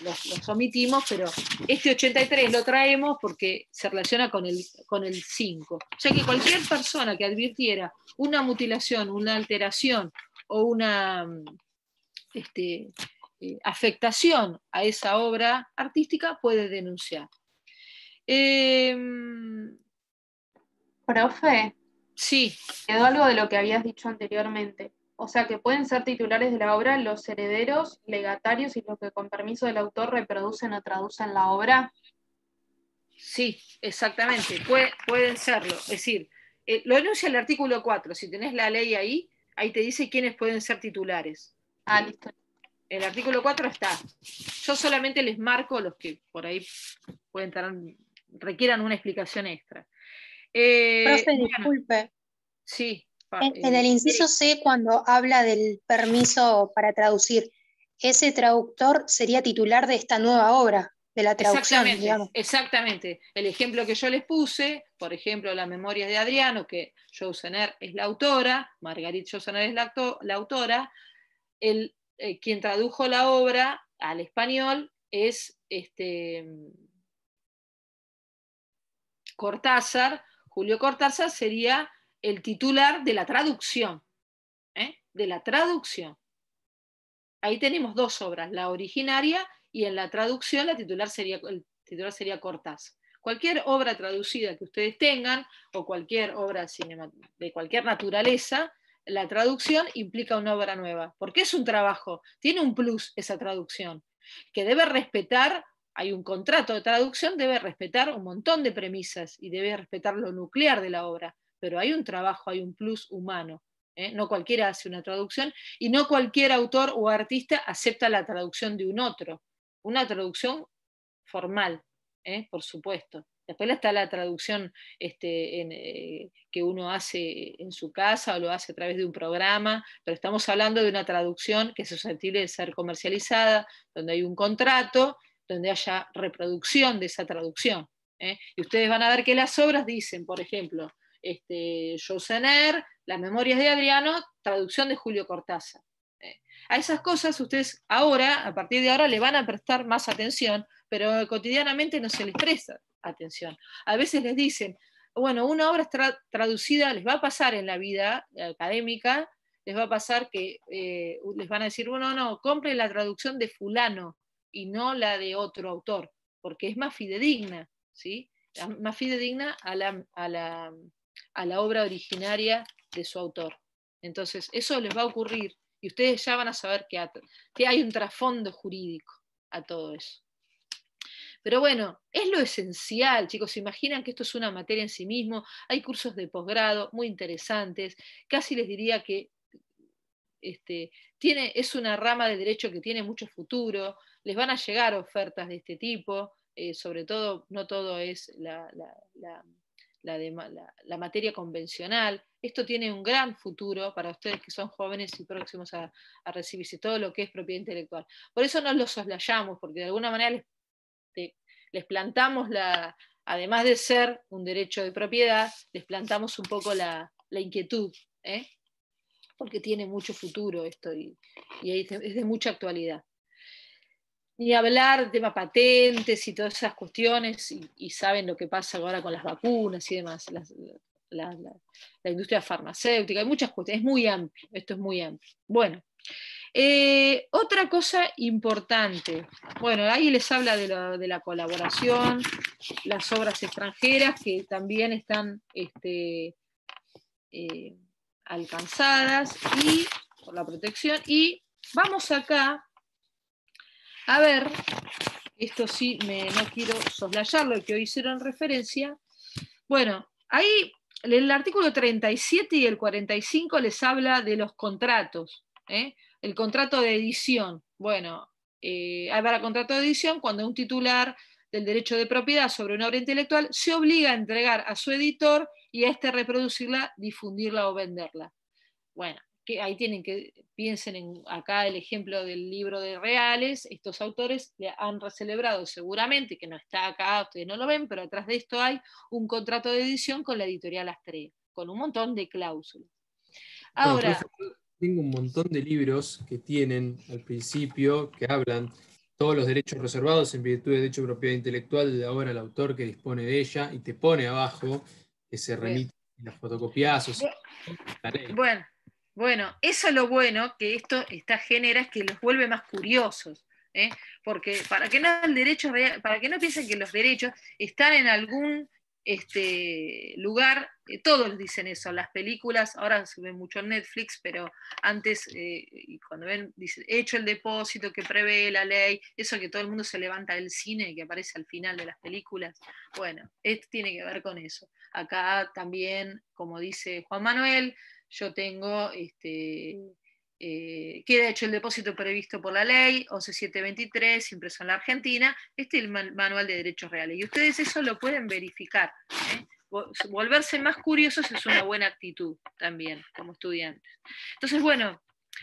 los, omitimos, pero este 83 lo traemos porque se relaciona con el, con el 5. O sea que cualquier persona que advirtiera una mutilación, una alteración o una mm, este, eh, afectación a esa obra artística puede denunciar. Em, Profe, sí. quedó algo de lo que habías dicho anteriormente o sea que pueden ser titulares de la obra los herederos, legatarios y los que con permiso del autor reproducen o traducen la obra. Sí, exactamente, pueden serlo. Es decir, eh, lo denuncia el artículo 4, si tenés la ley ahí, ahí te dice quiénes pueden ser titulares. Ah, listo. El artículo 4 está. Yo solamente les marco los que por ahí pueden requieran una explicación extra. Eh, disculpe. Sí. En, el inciso C, cuando habla del permiso para traducir, ese traductor sería titular de esta nueva obra, de la traducción. Exactamente, El ejemplo que yo les puse, por ejemplo, las memorias de Adriano, que Jousener es la autora, Margarit Jousener es la, autora, el, eh, quien tradujo la obra al español es este, Cortázar, Julio Cortázar sería el titular de la traducción, ¿eh? de la traducción. Ahí tenemos dos obras, la originaria y en la traducción la titular sería, el titular sería Cortázar. Cualquier obra traducida que ustedes tengan o cualquier obra de cualquier naturaleza, la traducción implica una obra nueva, porque es un trabajo, tiene un plus esa traducción, que debe respetar, hay un contrato de traducción, debe respetar un montón de premisas y debe respetar lo nuclear de la obra pero hay un trabajo, hay un plus humano. ¿eh? No cualquiera hace una traducción y no cualquier autor o artista acepta la traducción de un otro. Una traducción formal, ¿eh? por supuesto. Después está la traducción este, eh, que uno hace en su casa o lo hace a través de un programa, pero estamos hablando de una traducción que es susceptible de ser comercializada, donde hay un contrato, donde haya reproducción de esa traducción. Y ustedes van a ver que las obras dicen, por ejemplo, este, Josener, Las Memorias de Adriano, traducción de Julio Cortázar. Eh, a esas cosas ustedes ahora, a partir de ahora, le van a prestar más atención, pero cotidianamente no se les presta atención. A veces les dicen, bueno, una obra traducida les va a pasar en la vida eh, académica, les va a pasar que eh, les van a decir, bueno, no, compre la traducción de fulano y no la de otro autor, porque es más fidedigna, ¿sí? Más fidedigna a la, a la obra originaria de su autor. Entonces, eso les va a ocurrir y ustedes ya van a saber que, que hay un trasfondo jurídico a todo eso. Pero bueno, es lo esencial, chicos. Se imaginan que esto es una materia en sí mismo. Hay cursos de posgrado muy interesantes. Casi les diría que este, tiene, es una rama de derecho que tiene mucho futuro. Les van a llegar ofertas de este tipo. Eh, sobre todo, no todo es la la, materia convencional. Esto tiene un gran futuro para ustedes que son jóvenes y próximos a, recibirse todo lo que es propiedad intelectual. Por eso no lo soslayamos, porque de alguna manera les, plantamos, la, además de ser un derecho de propiedad, les plantamos un poco la, inquietud, ¿eh? porque tiene mucho futuro esto y, y es de mucha actualidad ni hablar temas patentes y todas esas cuestiones, y, saben lo que pasa ahora con las vacunas y demás, la, industria farmacéutica, hay muchas cuestiones, es muy amplio, esto es muy amplio. Bueno, eh, otra cosa importante, bueno, ahí les habla de, la colaboración, las obras extranjeras que también están este, eh, alcanzadas y por la protección, y vamos acá a ver, esto sí me, no quiero lo que hoy hicieron referencia. Bueno, ahí el artículo 37 y el 45 les habla de los contratos. ¿eh? El contrato de edición. Bueno, eh, ahí contrato de edición cuando un titular del derecho de propiedad sobre una obra intelectual se obliga a entregar a su editor y a este reproducirla, difundirla o venderla. Bueno, que ahí tienen que, piensen en acá el ejemplo del libro de Reales, estos autores le han recelebrado seguramente, que no está acá, ustedes no lo ven, pero atrás de esto hay un contrato de edición con la editorial Astrea, con un montón de cláusulas. Ahora... tengo un montón de libros que tienen al principio, que hablan todos los derechos reservados en virtud de derecho de propiedad intelectual, de ahora el autor que dispone de ella, y te pone abajo que se remite las fotocopias. bueno, bueno, eso es lo bueno que esto está genera, es que los vuelve más curiosos. ¿eh? Porque para que, no el derecho, para que no piensen que los derechos están en algún este, lugar, eh, todos dicen eso, las películas, ahora se ven mucho en Netflix, pero antes, eh, cuando ven, dicen, hecho el depósito que prevé la ley, eso que todo el mundo se levanta del cine que aparece al final de las películas, bueno, esto tiene que ver con eso. Acá también, como dice Juan Manuel, yo tengo, este, eh, queda hecho el depósito previsto por la ley 11723, impreso en la Argentina, este es el manual de derechos reales. Y ustedes eso lo pueden verificar. ¿eh? Volverse más curiosos es una buena actitud también como estudiantes. Entonces, bueno,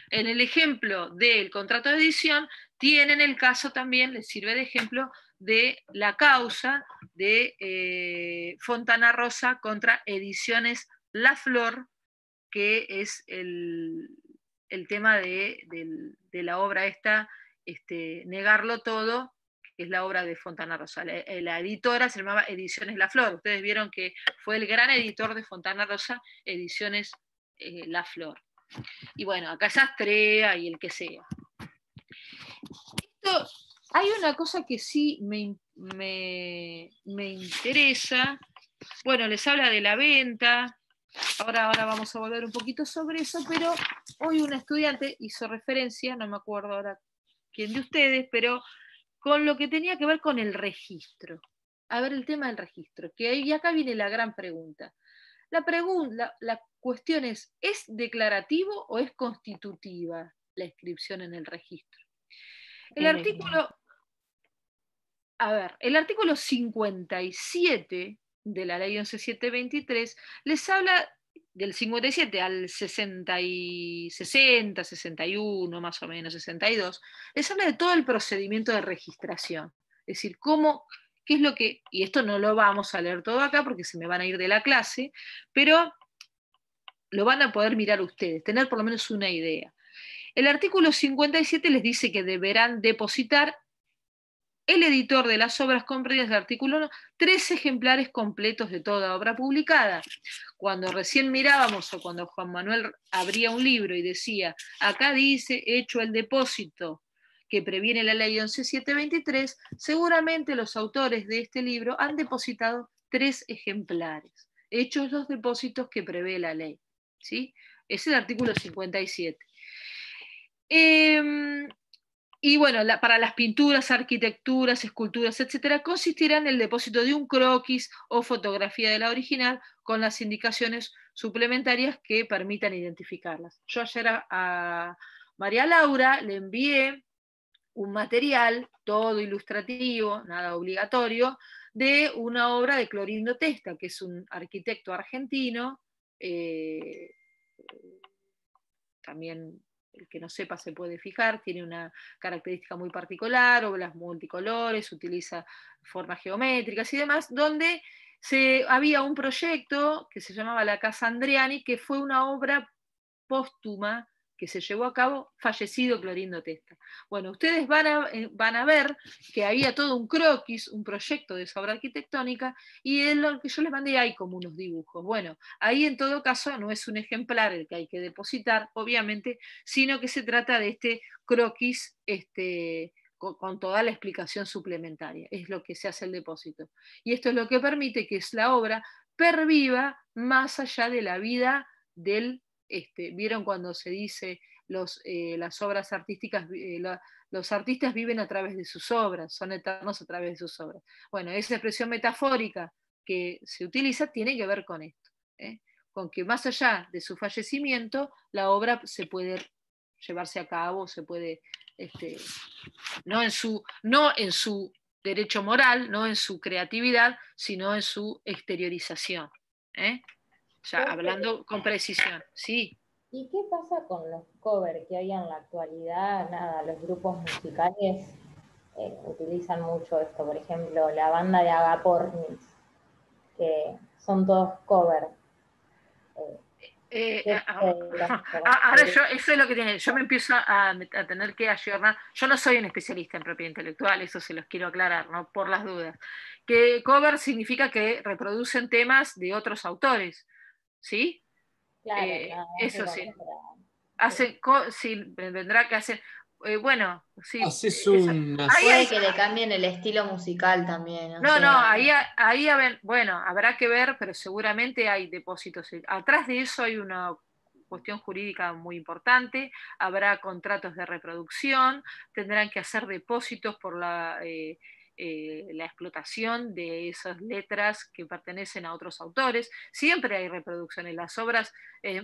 en el ejemplo del contrato de edición, tienen el caso también, les sirve de ejemplo, de la causa de eh, Fontana Rosa contra Ediciones La Flor que es el, tema de, la obra esta, este, Negarlo Todo, que es la obra de Fontana Rosa. La, editora se llamaba Ediciones La Flor. Ustedes vieron que fue el gran editor de Fontana Rosa, Ediciones eh, La Flor. Y bueno, acá Astrea y el que sea. hay una cosa que sí me, me interesa. Bueno, les habla de la venta, Ahora, vamos a volver un poquito sobre eso, pero hoy un estudiante hizo referencia, no me acuerdo ahora quién de ustedes, pero con lo que tenía que ver con el registro. A ver el tema del registro, que ahí, y acá viene la gran pregunta. La, pregunta, la cuestión es, ¿es declarativo o es constitutiva la inscripción en el registro? El eh. artículo, a ver, el artículo 57 de la ley 11723 les habla del 57 al 60, 60, 61, más o menos 62, les habla de todo el procedimiento de registración. Es decir, cómo, qué es lo que, y esto no lo vamos a leer todo acá porque se me van a ir de la clase, pero lo van a poder mirar ustedes, tener por lo menos una idea. El artículo 57 les dice que deberán depositar el editor de las obras compridas del artículo 1, tres ejemplares completos de toda obra publicada. Cuando recién mirábamos o cuando Juan Manuel abría un libro y decía, acá dice, hecho el depósito que previene la ley 11723, seguramente los autores de este libro han depositado tres ejemplares, hechos los depósitos que prevé la ley. ¿sí? Es el artículo 57. Y bueno, para las pinturas, arquitecturas, esculturas, etcétera, consistirá en el depósito de un croquis o fotografía de la original con las indicaciones suplementarias que permitan identificarlas. Yo ayer a, María Laura le envié un material, todo ilustrativo, nada obligatorio, de una obra de Clorindo Testa, que es un arquitecto argentino, eh, también el que no sepa se puede fijar, tiene una característica muy particular, obras multicolores, utiliza formas geométricas y demás, donde se, había un proyecto que se llamaba La Casa Andriani, que fue una obra póstuma que se llevó a cabo, fallecido Clorindo Testa. Bueno, ustedes van a, eh, van a ver que había todo un croquis, un proyecto de esa obra arquitectónica, y en lo que yo les mandé hay como unos dibujos. Bueno, ahí en todo caso no es un ejemplar el que hay que depositar, obviamente, sino que se trata de este croquis este, con, toda la explicación suplementaria. Es lo que se hace el depósito. Y esto es lo que permite que la obra perviva más allá de la vida del este, vieron cuando se dice eh, las obras artísticas, eh, los artistas viven a través de sus obras, son eternos a través de sus obras. Bueno, esa expresión metafórica que se utiliza tiene que ver con esto, ¿eh? con que más allá de su fallecimiento, la obra se puede llevarse a cabo, se puede, este, no, en su, no en su derecho moral, no en su creatividad, sino en su exteriorización. ¿eh? hablando con precisión, sí. ¿Y qué pasa con los covers que hay en la actualidad? Nada, los grupos musicales eh, utilizan mucho esto. Por ejemplo, la banda de Agapornis, que son todos covers. Eh, eh, este, ah, ah, ah, ahora, yo, eso es lo que tiene, yo me empiezo a, tener que ayornar, yo no soy un especialista en propiedad intelectual, eso se los quiero aclarar, ¿no? Por las dudas. Que cover significa que reproducen temas de otros autores. ¿sí? Claro, eh, eso sí. Hacen, sí, vendrá que hacer. Eh, bueno, sí. Eh, ahí hay... que le cambien el estilo musical también. No, no, ahí, bueno, habrá que ver, pero seguramente hay depósitos. Atrás de eso hay una cuestión jurídica muy importante, habrá contratos de reproducción, tendrán que hacer depósitos por la... Eh, la explotación de esas letras que pertenecen a otros autores. Siempre hay reproducción en Las obras, eh,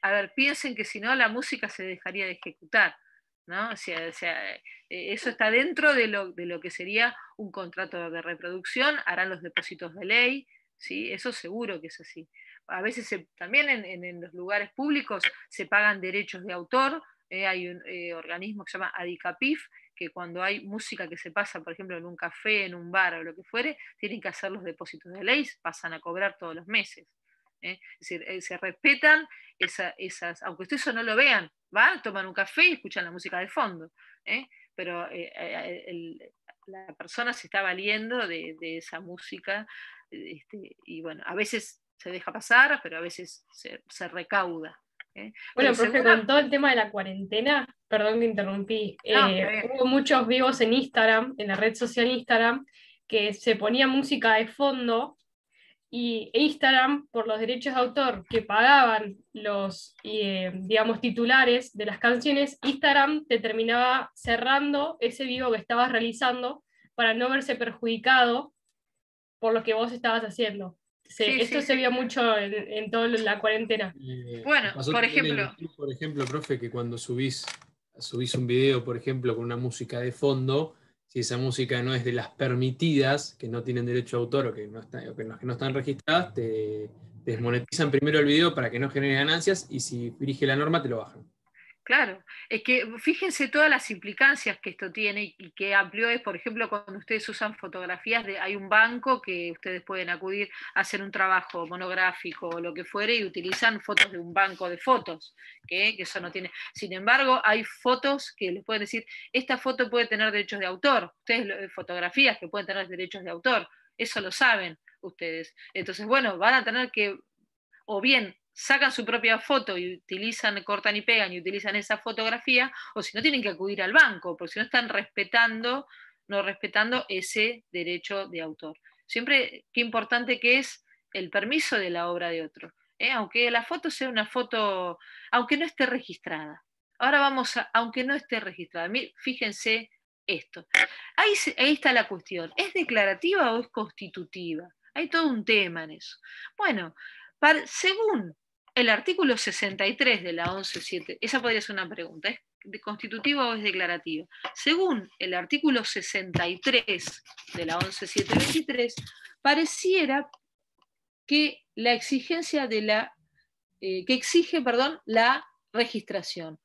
a ver, piensen que si no la música se dejaría de ejecutar. ¿no? Eh, eso está dentro de lo, que sería un contrato de reproducción, harán los depósitos de ley, ¿sí? eso seguro que es así. A veces también en, los lugares públicos se pagan derechos de autor, hay un organismo que se llama ADICAPIF que cuando hay música que se pasa, por ejemplo, en un café, en un bar o lo que fuere, tienen que hacer los depósitos de ley, pasan a cobrar todos los meses. ¿eh? Es decir, eh, se respetan esas, aunque ustedes eso no lo vean, van, toman un café y escuchan la música de fondo, ¿eh? pero la persona se está valiendo de, esa música este, y bueno, a veces se deja pasar, pero a veces se recauda. ¿eh? Bueno, eh, profe, con todo el tema de la cuarentena, perdón que interrumpí, eh, hubo muchos vivos en Instagram, en la red social Instagram, que se ponía música de fondo y Instagram, por los derechos de autor que pagaban los, digamos, titulares de las canciones, Instagram te terminaba cerrando ese vivo que estabas realizando para no verse perjudicado por lo que vos estabas haciendo esto se vio mucho en, toda la cuarentena. Eh, bueno, por ejemplo. por ejemplo, profe, que cuando subís, subís un video, por ejemplo, con una música de fondo, si esa música no es de las permitidas, que no tienen derecho de autor o que no, que no, están registradas, te, desmonetizan primero el video para que no genere ganancias y si dirige la norma te lo bajan. Claro, es que fíjense todas las implicancias que esto tiene y que amplio es, por ejemplo, cuando ustedes usan fotografías, de, hay un banco que ustedes pueden acudir a hacer un trabajo monográfico o lo que fuere y utilizan fotos de un banco de fotos, ¿eh? que, eso no tiene. Sin embargo, hay fotos que les pueden decir, esta foto puede tener derechos de autor, ustedes eh, fotografías que pueden tener derechos de autor, eso lo saben ustedes. Entonces, bueno, van a tener que o bien sacan su propia foto y utilizan, cortan y pegan y utilizan esa fotografía, o si no tienen que acudir al banco, porque si no están respetando, no respetando ese derecho de autor. Siempre qué importante que es el permiso de la obra de otro, ¿eh? aunque la foto sea una foto, aunque no esté registrada. Ahora vamos a, aunque no esté registrada, fíjense esto. Ahí, ahí está la cuestión, ¿es declarativa o es constitutiva? Hay todo un tema en eso. Bueno, según el artículo 63 de la 11.7, esa podría ser una pregunta, ¿es constitutiva o es declarativa? Según el artículo 63 de la 11.723, pareciera que la exigencia de la, eh, que exige, perdón, la registración,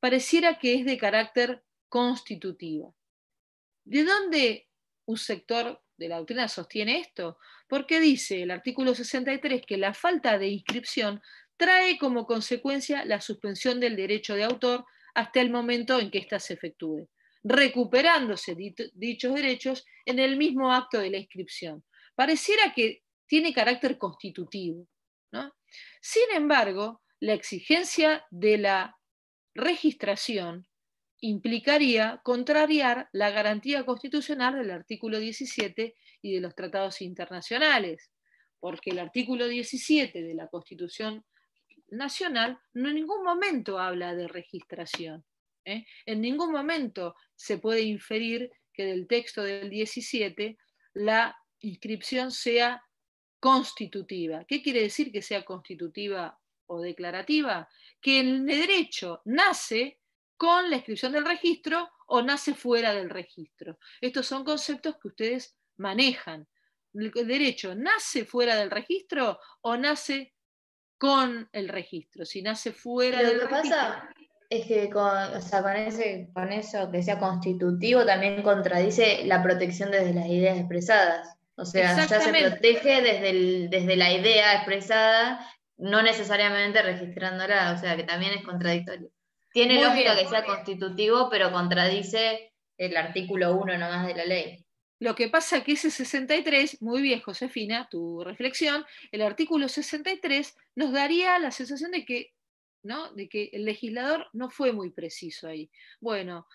pareciera que es de carácter constitutiva. ¿De dónde un sector de la doctrina sostiene esto, porque dice el artículo 63 que la falta de inscripción trae como consecuencia la suspensión del derecho de autor hasta el momento en que ésta se efectúe, recuperándose dichos derechos en el mismo acto de la inscripción. Pareciera que tiene carácter constitutivo. Sin embargo, la exigencia de la registración implicaría contrariar la garantía constitucional del artículo 17 y de los tratados internacionales, porque el artículo 17 de la Constitución Nacional no en ningún momento habla de registración. ¿eh? En ningún momento se puede inferir que del texto del 17 la inscripción sea constitutiva. ¿Qué quiere decir que sea constitutiva o declarativa? Que el derecho nace con la inscripción del registro o nace fuera del registro. Estos son conceptos que ustedes manejan. El derecho nace fuera del registro o nace con el registro. Si nace fuera del registro. Lo que pasa es que con, o con, eso que sea constitutivo también contradice la protección desde las ideas expresadas. O sea, ya se protege desde, desde la idea expresada, no necesariamente registrándola, o sea, que también es contradictorio. Tiene lógica que sea constitutivo, pero contradice el artículo 1 nomás de la ley. Lo que pasa es que ese 63, muy bien Josefina, tu reflexión, el artículo 63 nos daría la sensación de que, de que el legislador no fue muy preciso ahí. Bueno,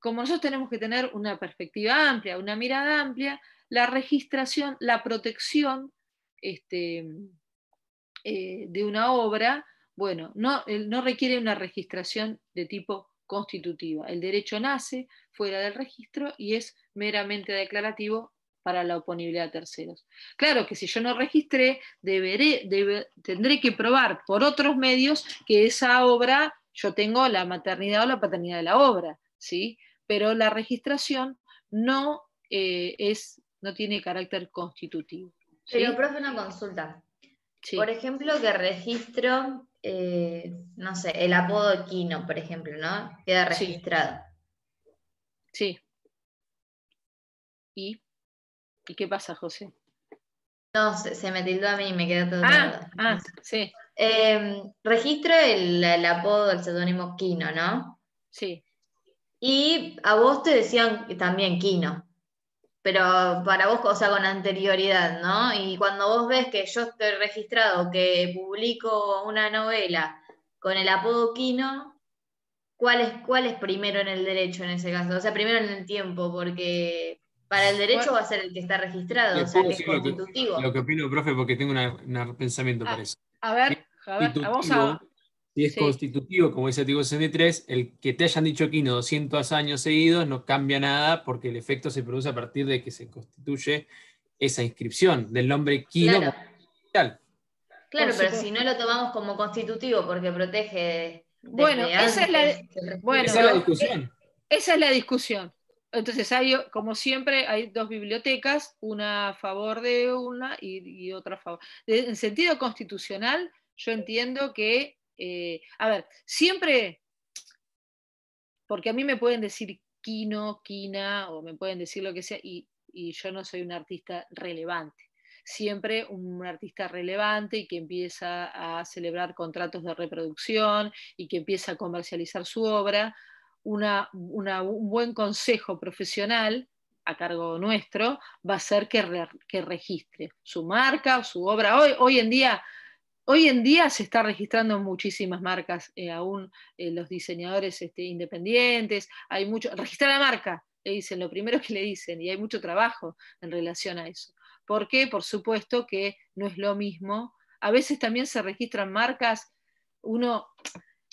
como nosotros tenemos que tener una perspectiva amplia, una mirada amplia, la registración, la protección este, eh, de una obra bueno, no, requiere una registración de tipo constitutiva. El derecho nace fuera del registro y es meramente declarativo para la oponibilidad a terceros. Claro que si yo no registré, tendré que probar por otros medios que esa obra, yo tengo la maternidad o la paternidad de la obra, ¿sí? pero la registración no, eh, es, no tiene carácter constitutivo. Pero, profe, una consulta. Por ejemplo, que registro eh, no sé, el apodo Kino, por ejemplo, ¿no? Queda registrado. Sí. ¿Y? qué pasa, José? No, se, me tildó a mí, me quedó todo. Ah, ah sí. Em, registro el, el apodo, el seudónimo Kino, ¿no? Sí. Y a vos te decían también Kino pero para vos, cosa con anterioridad, ¿no? Y cuando vos ves que yo estoy registrado, que publico una novela con el apodo Quino, ¿cuál es, cuál es primero en el derecho en ese caso? O sea, primero en el tiempo, porque para el derecho va a ser el que está registrado, o sea, es constitutivo. Lo que, opino, profe, porque tengo un pensamiento para ah, eso. A ver, a ver, vamos a, si es constitutivo, como dice el artículo 63, el que te hayan dicho quino 200 años seguidos no cambia nada porque el efecto se produce a partir de que se constituye esa inscripción del nombre quino. Claro, claro pero si no lo tomamos como constitutivo porque protege... bueno, esa es la, bueno, esa es la discusión. Eh, esa es la discusión. Entonces, hay, como siempre, hay dos bibliotecas, una a favor de una y, otra a favor. en sentido constitucional, yo entiendo que eh, a ver, siempre, porque a mí me pueden decir Kino, quina o me pueden decir lo que sea, y, yo no soy un artista relevante. Siempre un artista relevante y que empieza a celebrar contratos de reproducción y que empieza a comercializar su obra, un buen consejo profesional a cargo nuestro va a ser que, registre su marca su obra. hoy en día Hoy en día se está registrando muchísimas marcas, eh, aún eh, los diseñadores este, independientes, hay mucho, registrar la marca, le dicen, lo primero que le dicen, y hay mucho trabajo en relación a eso. Porque, por supuesto, que no es lo mismo. A veces también se registran marcas, uno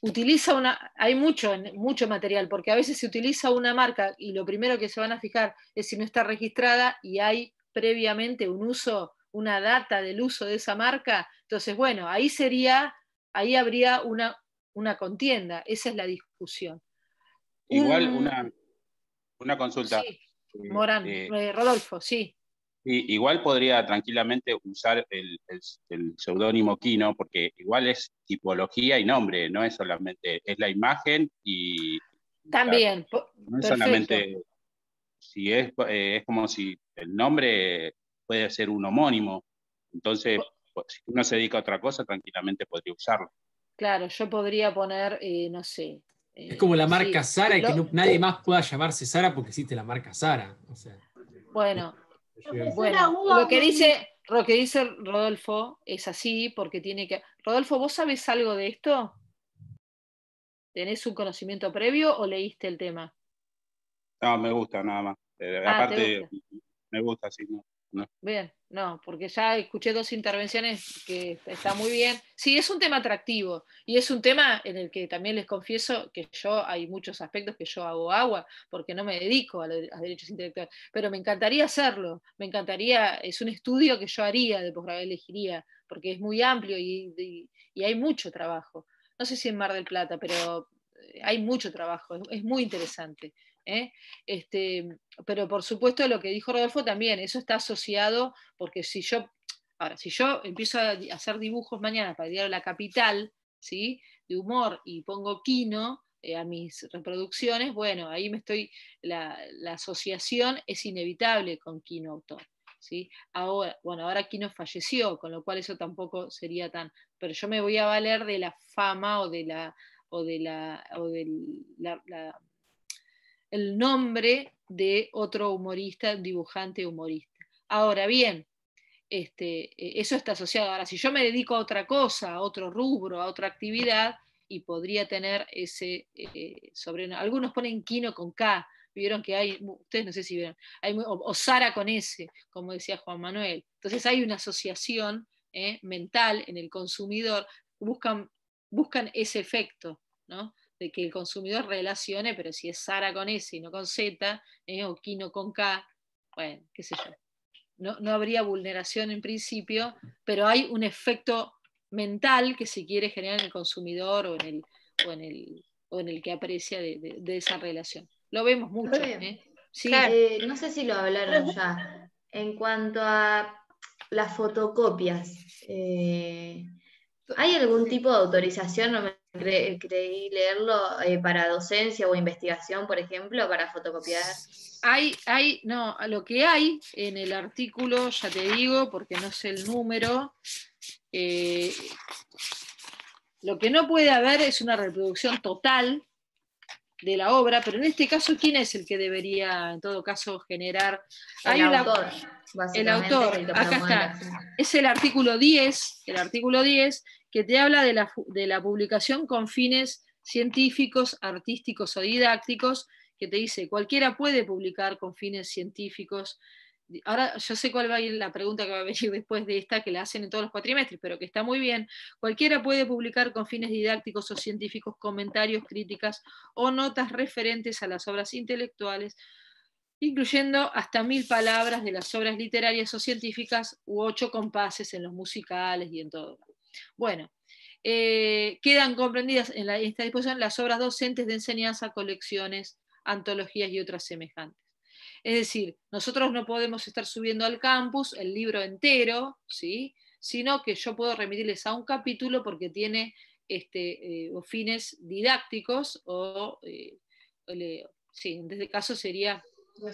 utiliza una, hay mucho, mucho material, porque a veces se utiliza una marca y lo primero que se van a fijar es si no está registrada y hay previamente un uso, una data del uso de esa marca entonces, bueno, ahí sería, ahí habría una, una contienda, esa es la discusión. Igual una, consulta. Sí, Morán, eh, eh, Rodolfo, sí. igual podría tranquilamente usar el, seudónimo Kino, porque igual es tipología y nombre, no es solamente, es la imagen y... También, no es solamente... Si es, eh, es como si el nombre puede ser un homónimo, entonces pues, si uno se dedica a otra cosa, tranquilamente podría usarlo. Claro, yo podría poner, eh, no sé. Eh, es como la marca Sara y que nadie más pueda llamarse Sara porque existe la marca Sara. bueno, lo, que dice, dice Rodolfo es así porque tiene que... Rodolfo, ¿vos sabés algo de esto? ¿Tenés un conocimiento previo o leíste el tema? No, me gusta nada más. Eh, ah, aparte, me gusta, así, Bien, no, porque ya escuché dos intervenciones que están muy bien. Sí, es un tema atractivo y es un tema en el que también les confieso que yo hay muchos aspectos que yo hago agua porque no me dedico a, los, derechos intelectuales, pero me encantaría hacerlo, me encantaría, es un estudio que yo haría de posgrado, elegiría, porque es muy amplio y, hay mucho trabajo. No sé si en Mar del Plata, pero eh, hay mucho trabajo, es muy interesante. ¿eh? Este, pero por supuesto lo que dijo Rodolfo también, eso está asociado, porque si yo, ahora, si yo empiezo a hacer dibujos mañana para llegar a La Capital, ¿sí? De humor y pongo quino, eh, a mis reproducciones, bueno, ahí me estoy, la, asociación es inevitable con Kino autor. ¿sí? Ahora, bueno, ahora Kino falleció, con lo cual eso tampoco sería tan, pero yo me voy a valer de la fama o de la, o de la, o la el nombre de otro humorista, dibujante humorista. Ahora bien, este, eh, eso está asociado. Ahora, si yo me dedico a otra cosa, a otro rubro, a otra actividad, y podría tener ese eh, sobrenombre. Algunos ponen Kino con K, vieron que hay, ustedes no sé si vieron, o, Sara con S, como decía Juan Manuel. Entonces hay una asociación eh, mental en el consumidor, buscan, buscan ese efecto, ¿no? de que el consumidor relacione, pero si es Sara con S y no con Z, eh, o Kino con K, bueno, qué sé yo. No, habría vulneración en principio, pero hay un efecto mental que se quiere generar en el consumidor o en el, que aprecia de, esa relación. Lo vemos mucho. ¿eh? Eh, no sé si lo hablaron ya. En cuanto a las fotocopias, eh, ¿hay algún tipo de autorización? No creí leerlo eh, para docencia o investigación, por ejemplo, para fotocopiar. Hay, hay, no, lo que hay en el artículo, ya te digo, porque no sé el número, eh, lo que no puede haber es una reproducción total de la obra, pero en este caso, ¿quién es el que debería, en todo caso, generar? El autor. El autor, acá está. Es el artículo 10, el artículo 10, que te habla de la, publicación con fines científicos, artísticos o didácticos, que te dice, cualquiera puede publicar con fines científicos. Ahora yo sé cuál va a ir la pregunta que va a venir [laughs] después de esta, que la hacen en todos los cuatrimestres, pero que está muy bien. Cualquiera puede publicar con fines didácticos o científicos comentarios, críticas o notas referentes a las obras intelectuales, incluyendo hasta mil palabras de las obras literarias o científicas u ocho compases en los musicales y en todo. Bueno, eh, quedan comprendidas en, la, esta disposición las obras docentes de enseñanza, colecciones, antologías y otras semejantes. Es decir, nosotros no podemos estar subiendo al campus el libro entero, ¿sí? sino que yo puedo remitirles a un capítulo porque tiene este, eh, fines didácticos o, eh, en este caso sería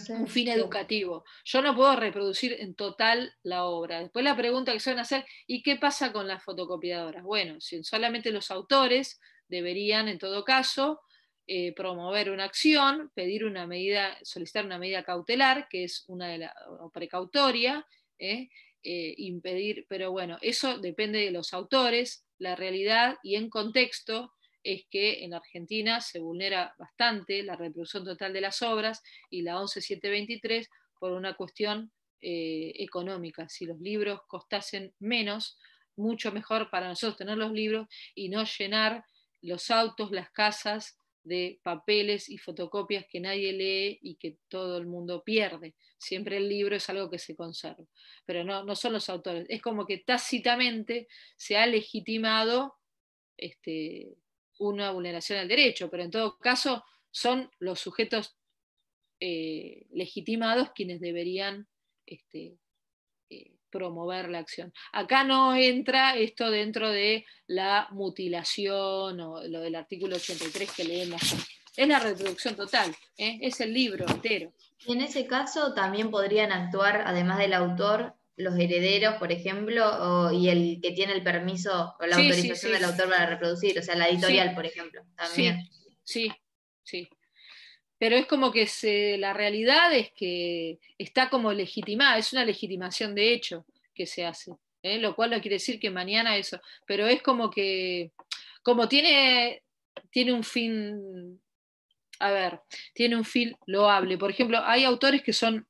un fin educativo. Yo no puedo reproducir en total la obra. Después la pregunta que se van a hacer, ¿y qué pasa con las fotocopiadoras? Bueno, si solamente los autores deberían, en todo caso, eh, promover una acción, pedir una medida, solicitar una medida cautelar, que es una de la, precautoria, ¿eh? Eh, impedir, pero bueno, eso depende de los autores, la realidad y en contexto es que en Argentina se vulnera bastante la reproducción total de las obras y la 11723 por una cuestión eh, económica. Si los libros costasen menos, mucho mejor para nosotros tener los libros y no llenar los autos, las casas de papeles y fotocopias que nadie lee y que todo el mundo pierde. Siempre el libro es algo que se conserva, pero no, no son los autores. Es como que tácitamente se ha legitimado este, una vulneración al derecho, pero en todo caso son los sujetos eh, legitimados quienes deberían este, eh, promover la acción. Acá no entra esto dentro de la mutilación o lo del artículo 83 que leemos. Es la reproducción total, ¿eh? es el libro entero. Y en ese caso también podrían actuar, además del autor, los herederos, por ejemplo, y el que tiene el permiso o la autorización del autor para reproducir, o sea, la editorial, por ejemplo, también. Sí, sí, Pero es como que la realidad es que está como legitimada, es una legitimación de hecho que se hace, ¿eh? lo cual no quiere decir que mañana eso, pero es como que, como tiene, tiene un fin, a ver, tiene un fin loable. Por ejemplo, hay autores que son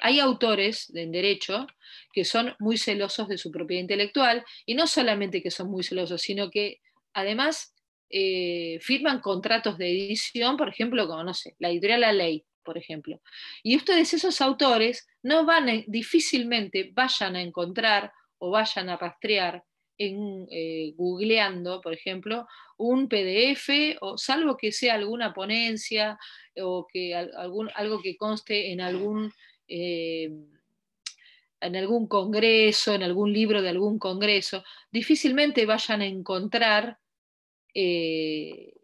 hay autores en derecho que son muy celosos de su propiedad intelectual y no solamente que son muy celosos, sino que además eh, firman contratos de edición, por ejemplo, como no sé, la editorial La Ley, por ejemplo. Y ustedes, esos autores, no van difícilmente vayan a encontrar o vayan a rastrear en, eh, googleando, por ejemplo, un PDF, o salvo que sea alguna ponencia o que algún, algo que conste en algún eh, en algún congreso, en algún libro de algún congreso, difícilmente vayan a encontrar eh,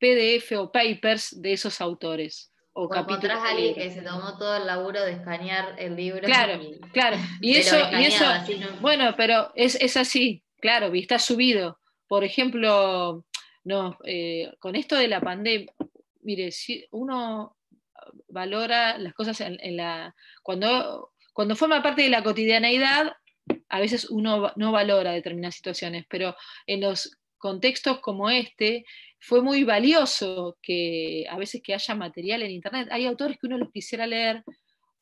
PDF o papers de esos autores. O, o a alguien que se tomó todo el laburo de escanear el libro. Claro, claro. Y [laughs] eso, bueno, pero es, así, claro, está subido. Por ejemplo, no, eh, con esto de la pandemia, mire, si uno valora las cosas en, la, cuando, cuando forma parte de la cotidianeidad, a veces uno no valora determinadas situaciones, pero en los contextos como este, fue muy valioso que a veces que haya material en Internet. Hay autores que uno los quisiera leer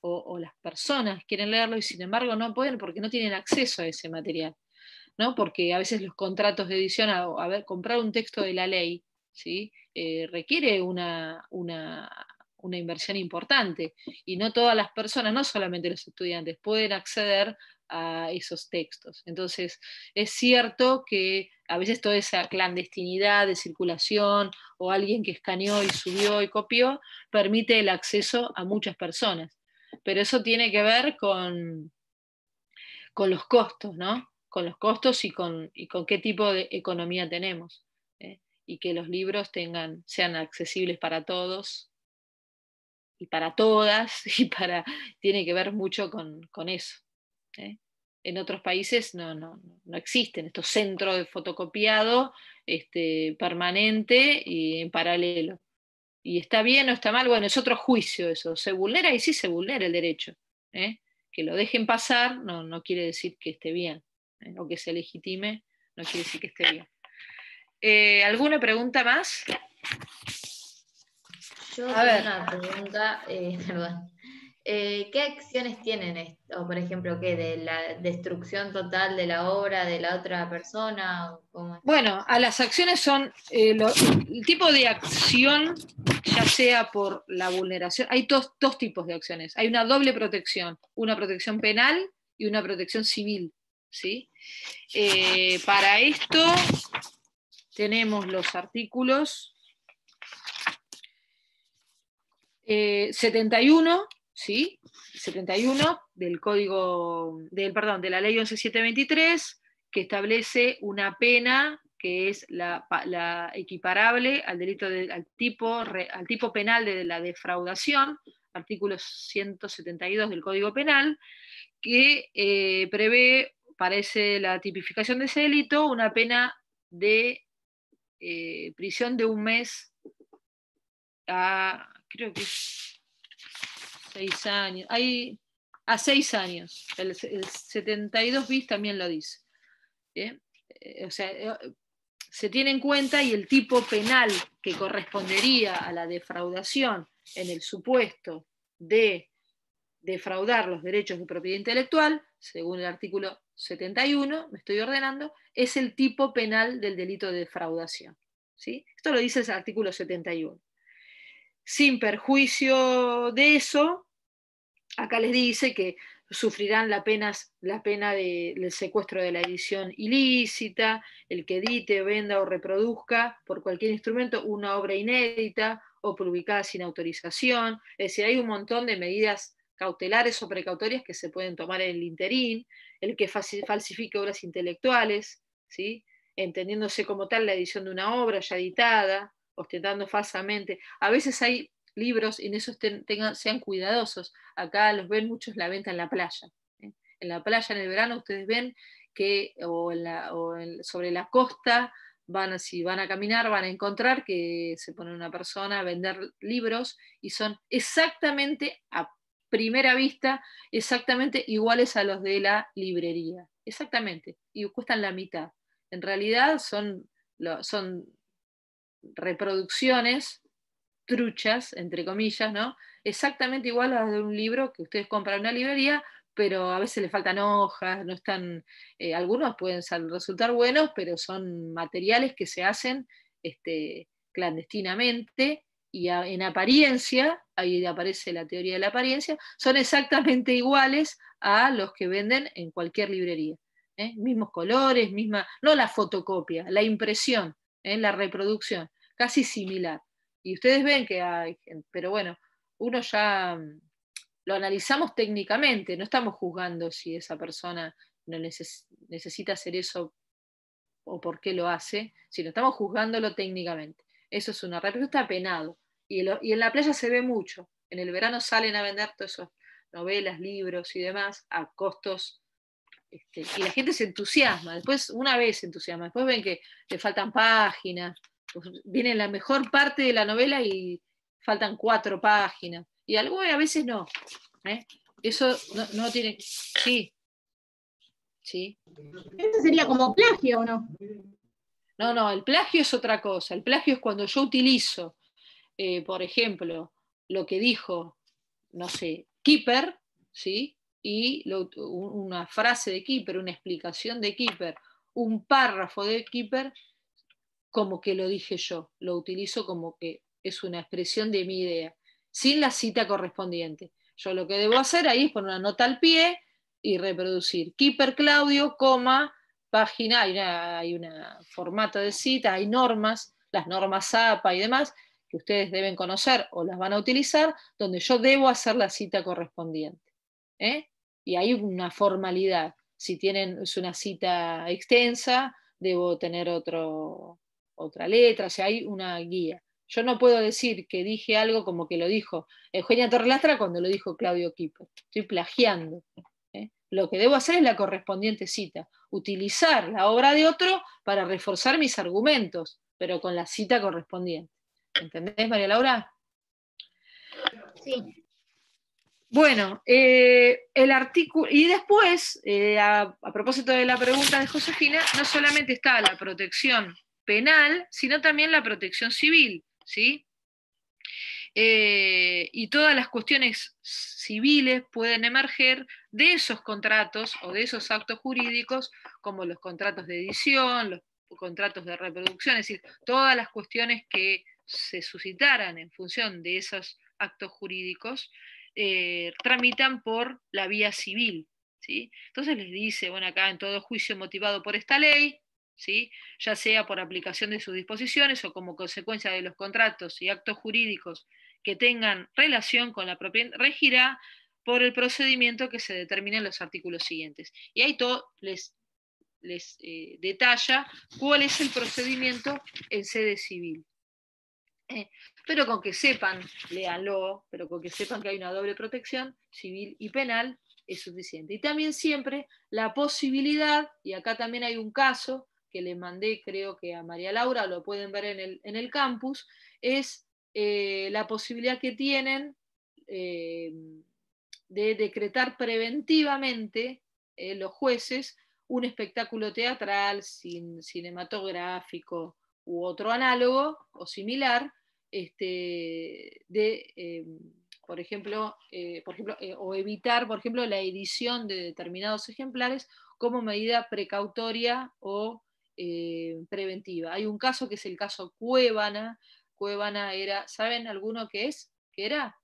o, las personas quieren leerlo y sin embargo no pueden porque no tienen acceso a ese material. ¿no? Porque a veces los contratos de edición, o ver, comprar un texto de la ley, ¿sí? Eh, requiere una, una, una inversión importante. Y no todas las personas, no solamente los estudiantes, pueden acceder a esos textos. Entonces, es cierto que a veces toda esa clandestinidad de circulación o alguien que escaneó y subió y copió permite el acceso a muchas personas. Pero eso tiene que ver con, con los costos, ¿no? Con los costos y con, qué tipo de economía tenemos. ¿eh? Y que los libros tengan, sean accesibles para todos y para todas, [laughs] y para, tiene que ver mucho con, eso. ¿eh? En otros países no, existen estos centros de fotocopiado este, permanente y en paralelo. Y está bien o está mal, bueno, es otro juicio eso. Se vulnera y sí se vulnera el derecho. ¿eh? Que lo dejen pasar no, quiere decir que esté bien, ¿eh? o que se legitime, no quiere decir que esté bien. ¿Alguna pregunta más? Yo tengo una pregunta, eh, [laughs] perdón. Eh, ¿Qué acciones tienen esto? Por ejemplo, ¿qué? ¿De la destrucción total de la obra de la otra persona? Bueno, a las acciones son eh, el tipo de acción, ya sea por la vulneración. Hay dos, dos tipos de acciones. Hay una doble protección, una protección penal y una protección civil. para esto tenemos los artículos 71, eh, ¿sí? 71 del código, del, perdón, de la ley 11723, que establece una pena que es la, equiparable al delito al, tipo, al tipo penal de la defraudación, artículo 172 del Código Penal, que eh, prevé, parece la tipificación de ese delito, una pena de eh, prisión de un mes a creo que seis años, hay, a seis años, el, 72 bis también lo dice. ¿Eh? Eh, o sea, eh, se tiene en cuenta y el tipo penal que correspondería a la defraudación en el supuesto de defraudar los derechos de propiedad intelectual, según el artículo 71, me estoy ordenando, es el tipo penal del delito de defraudación. ¿sí? Esto lo dice el artículo 71. Sin perjuicio de eso, acá les dice que sufrirán la, pena del secuestro de la edición ilícita, el que edite, venda o reproduzca por cualquier instrumento una obra inédita o publicada sin autorización. Es decir, hay un montón de medidas cautelares o precautorias que se pueden tomar en el interín, el que falsifique obras intelectuales, entendiéndose como tal la edición de una obra ya editada, ostentando falsamente. A veces hay libros, y en esos sean cuidadosos, acá los ven muchos la venta en la playa. ¿eh? En la playa, en el verano, ustedes ven que o, sobre la costa, van, si van a caminar, van a encontrar que se pone una persona a vender libros y son exactamente a primera vista, exactamente iguales a los de la librería. Exactamente. Y cuestan la mitad. En realidad son, son reproducciones truchas, entre comillas, ¿no? Exactamente igual a las de un libro que ustedes compran en una librería, pero a veces le faltan hojas, no están, eh, algunos pueden resultar buenos, pero son materiales que se hacen este, clandestinamente y en apariencia, ahí aparece la teoría de la apariencia, son exactamente [laughs] iguales a los que venden en cualquier librería. ¿eh? Mismos colores, misma, no la fotocopia, la impresión en la reproducción, casi similar. Y ustedes ven que hay, pero bueno, uno ya mm, lo analizamos técnicamente, no estamos juzgando si esa persona no necesita hacer eso o por qué lo hace, sino estamos juzgándolo técnicamente. Eso es una red, está penado. Y, y en la playa se ve mucho. En el verano salen a vender todas esas novelas, libros y demás a costos este, y la gente se entusiasma, después una vez se entusiasma, después ven que le faltan páginas, pues, viene la mejor parte de la novela y faltan cuatro páginas, y algo a veces no. ¿eh? Eso no, tiene... Sí. Eso sería como plagio, ¿o no? No, no, el plagio es otra cosa. El plagio es cuando yo utilizo, eh, por ejemplo, lo que dijo, no sé, Keeper, ¿sí? y una frase de Kipper, una explicación de Kipper, un párrafo de Kipper, como que lo dije yo, lo utilizo como que es una expresión de mi idea, sin la cita correspondiente. Yo lo que debo hacer ahí es poner una nota al pie y reproducir. Kipper Claudio, coma, página, hay un hay una formato de cita, hay normas, las normas APA y demás, que ustedes deben conocer o las van a utilizar, donde yo debo hacer la cita correspondiente. ¿eh? y hay una formalidad. Si tienen es una cita extensa, debo tener otro, otra letra, o sea, hay una guía. Yo no puedo decir que dije algo como que lo dijo Eugenia Torlastra cuando lo dijo Claudio Kipo. Estoy plagiando. ¿eh? Lo que debo hacer es la correspondiente cita, utilizar la obra de otro para reforzar mis argumentos, pero con la cita correspondiente. ¿Entendés, María Laura? Sí. Bueno, eh, el artículo, y después, eh, a, propósito de la pregunta de Josefina, no solamente está la protección penal, sino también la protección civil, ¿sí? Eh, y todas las cuestiones civiles pueden emerger de esos contratos o de esos actos jurídicos, como los contratos de edición, los contratos de reproducción, es decir, todas las cuestiones que se suscitaran en función de esos actos jurídicos, eh, tramitan por la vía civil. ¿sí? Entonces les dice, bueno, acá en todo juicio motivado por esta ley, ¿sí? ya sea por aplicación de sus disposiciones o como consecuencia de los contratos y actos jurídicos que tengan relación con la propiedad, regirá por el procedimiento que se determina en los artículos siguientes. Y ahí todo les, eh, detalla cuál es el procedimiento en sede civil. [coughs] pero con que sepan, léanlo, pero con que sepan que hay una doble protección civil y penal es suficiente. Y también siempre la posibilidad, y acá también hay un caso que le mandé creo que a María Laura, lo pueden ver en el, campus, es eh, la posibilidad que tienen eh, de decretar preventivamente eh, los jueces un espectáculo teatral, sin cinematográfico u otro análogo o similar, este, de, em, por ejemplo, eh, por ejemplo eh, o evitar, por ejemplo, la edición de determinados ejemplares como medida precautoria o eh, preventiva. Hay un caso que es el caso Cuevana. Cuevana era, ¿saben alguno que es? ¿Qué era?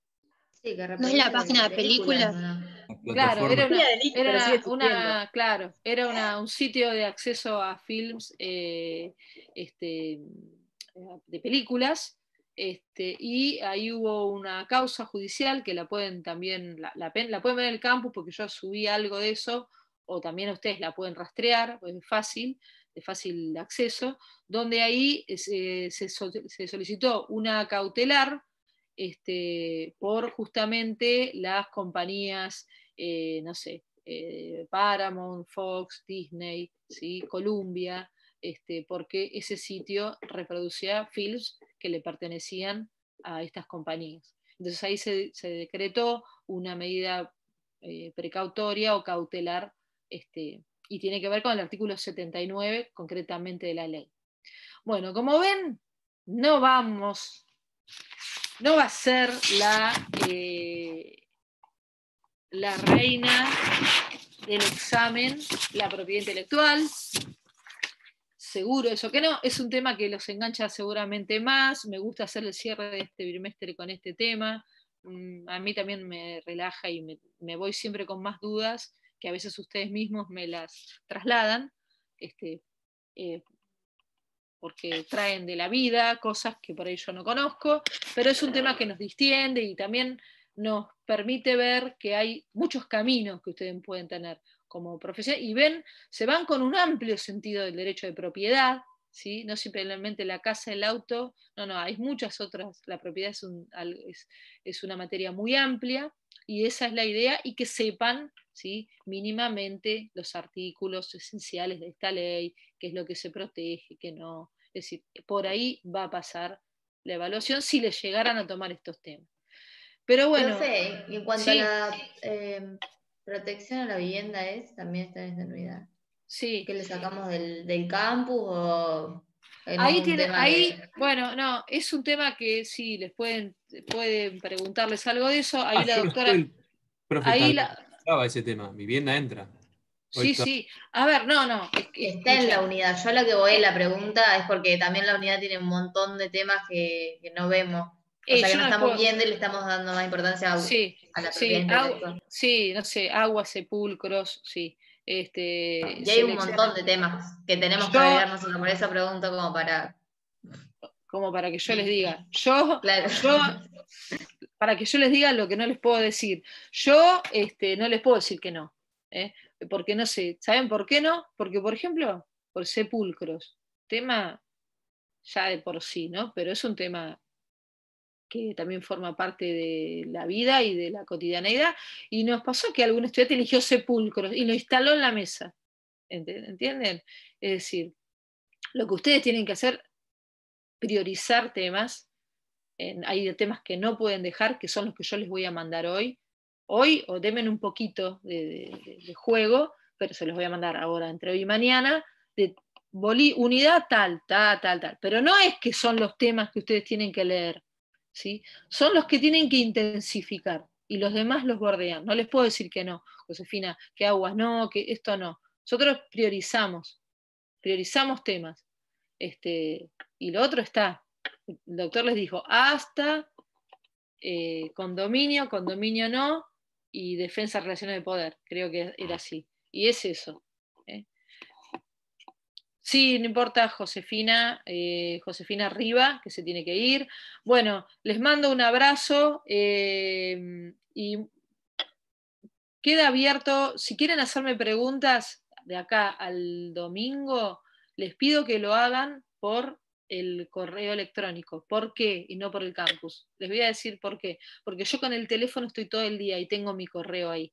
Sí, que no es la página de películas. Claro, era, un sitio de acceso a films este, de películas este, y ahí hubo una causa judicial que la pueden también, la, pueden ver en el campus porque yo subí algo de eso, o también ustedes la pueden rastrear, es fácil, de fácil acceso, donde ahí eh, se, solicitó una cautelar este, por justamente las compañías, eh, no sé, eh, Paramount, Fox, Disney, Columbia, este, porque ese sitio reproducía films que le pertenecían a estas compañías. Entonces ahí se, decretó una medida eh, precautoria o cautelar, este, y tiene que ver con el artículo 79 concretamente de la ley. Bueno, como ven, no vamos, no va a ser la, eh, la reina del examen, la propiedad intelectual, seguro eso que no. Es un tema que los engancha seguramente más. Me gusta hacer el cierre de este bimestre con este tema. Mm, a mí también me relaja y me, voy siempre con más dudas que a veces ustedes mismos me las trasladan, este, eh, porque traen de la vida cosas que por ahí yo no conozco, pero es un tema que nos distiende y también nos permite ver que hay muchos caminos que ustedes pueden tener como profesional y ven, se van con un amplio sentido del derecho de propiedad, ¿sí? no simplemente la casa, el auto, no, no, hay muchas otras, la propiedad es, un, es, una materia muy amplia y esa es la idea y que sepan ¿sí? mínimamente los artículos esenciales de esta ley, qué es lo que se protege, qué no. Es decir, por ahí va a pasar la evaluación si les llegaran a tomar estos temas. Pero bueno. en cuanto a la em, protección a la vivienda es, también está en esta unidad? Sí. Que le sacamos del, campus Ahí tiene, ahí, bueno, no, es un tema que sí, les pueden, pueden preguntarles algo de eso. Ahí ah, la doctora. Ahí la... ese tema, vivienda entra. sí, sí. A ver, no, no. está en la unidad. Yo a lo que voy, la pregunta es porque también la unidad tiene un montón de temas que no vemos sea eh, que estamos viendo y le estamos dando más importancia a, la sí, sí, no sé, agua, sepulcros, sí. Este, y hay un montón de temas que tenemos que para nosotros, por eso pregunto como para... Como para que yo les diga. Yo, para que yo les diga lo que no les puedo decir. Yo este, no les puedo decir que no. ¿eh? Porque no sé, ¿saben por qué no? Porque, por ejemplo, por sepulcros, tema ya de por sí, ¿no? Pero es un tema que también forma parte de la vida y de la cotidianeidad, y nos pasó que algún estudiante eligió sepulcros y lo instaló en la mesa. ¿Entienden? Es decir, lo que ustedes tienen que hacer, priorizar temas. hay temas que no pueden dejar, que son los que yo les voy a mandar hoy. Hoy, o denme un poquito de, juego, pero se los voy a mandar ahora entre hoy y mañana, de unidad tal, tal, tal, tal. Pero no es que son los temas que ustedes tienen que leer son los que tienen que intensificar y los demás los bordean. No les puedo decir que no, Josefina, que aguas no, que esto no. Nosotros priorizamos, priorizamos temas. Este, y lo otro está, el doctor les dijo, hasta eh, condominio, condominio no, y defensa de relaciones de poder, creo que era así. Y es eso. Sí, no importa, Josefina, eh, Josefina Riva, que se tiene que ir. Bueno, les mando un abrazo eh, y queda abierto. Si quieren hacerme preguntas de acá al domingo, les pido que lo hagan por el correo electrónico. ¿Por qué? Y no por el campus. Les voy a decir por qué. Porque yo con el teléfono estoy todo el día y tengo mi correo ahí.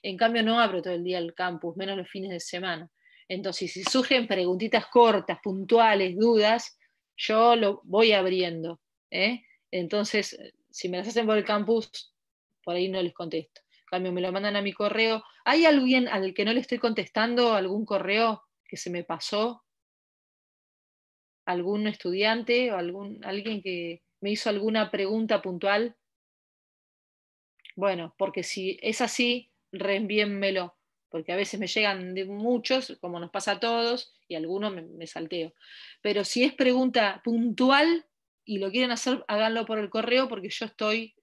En cambio, no abro todo el día el campus, menos los fines de semana. Entonces, si surgen preguntitas cortas, puntuales, dudas, yo lo voy abriendo. ¿eh? Entonces, si me las hacen por el campus, por ahí no les contesto. En cambio, me lo mandan a mi correo. ¿Hay alguien al que no le estoy contestando algún correo que se me pasó? ¿Algún estudiante o alguien que me hizo alguna pregunta puntual? Bueno, porque si es así, reenvíenmelo porque a veces me llegan de muchos, como nos pasa a todos, y algunos me, salteo. Pero si es pregunta puntual y lo quieren hacer, háganlo por el correo, porque yo estoy,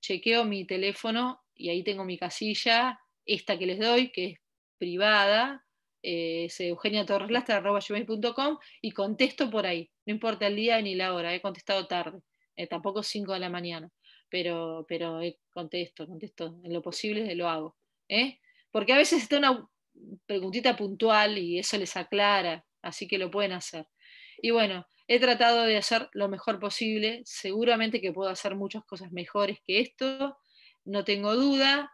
chequeo mi teléfono y ahí tengo mi casilla, esta que les doy, que es privada, eh, es eugeniatorreslastra.com y contesto por ahí. No importa el día ni la hora, he contestado tarde, eh, tampoco 5 de la mañana, pero, pero eh, contesto, contesto, en lo posible lo hago. ¿eh? porque a veces está una preguntita puntual y eso les aclara, así que lo pueden hacer. Y bueno, he tratado de hacer lo mejor posible, seguramente que puedo hacer muchas cosas mejores que esto, no tengo duda,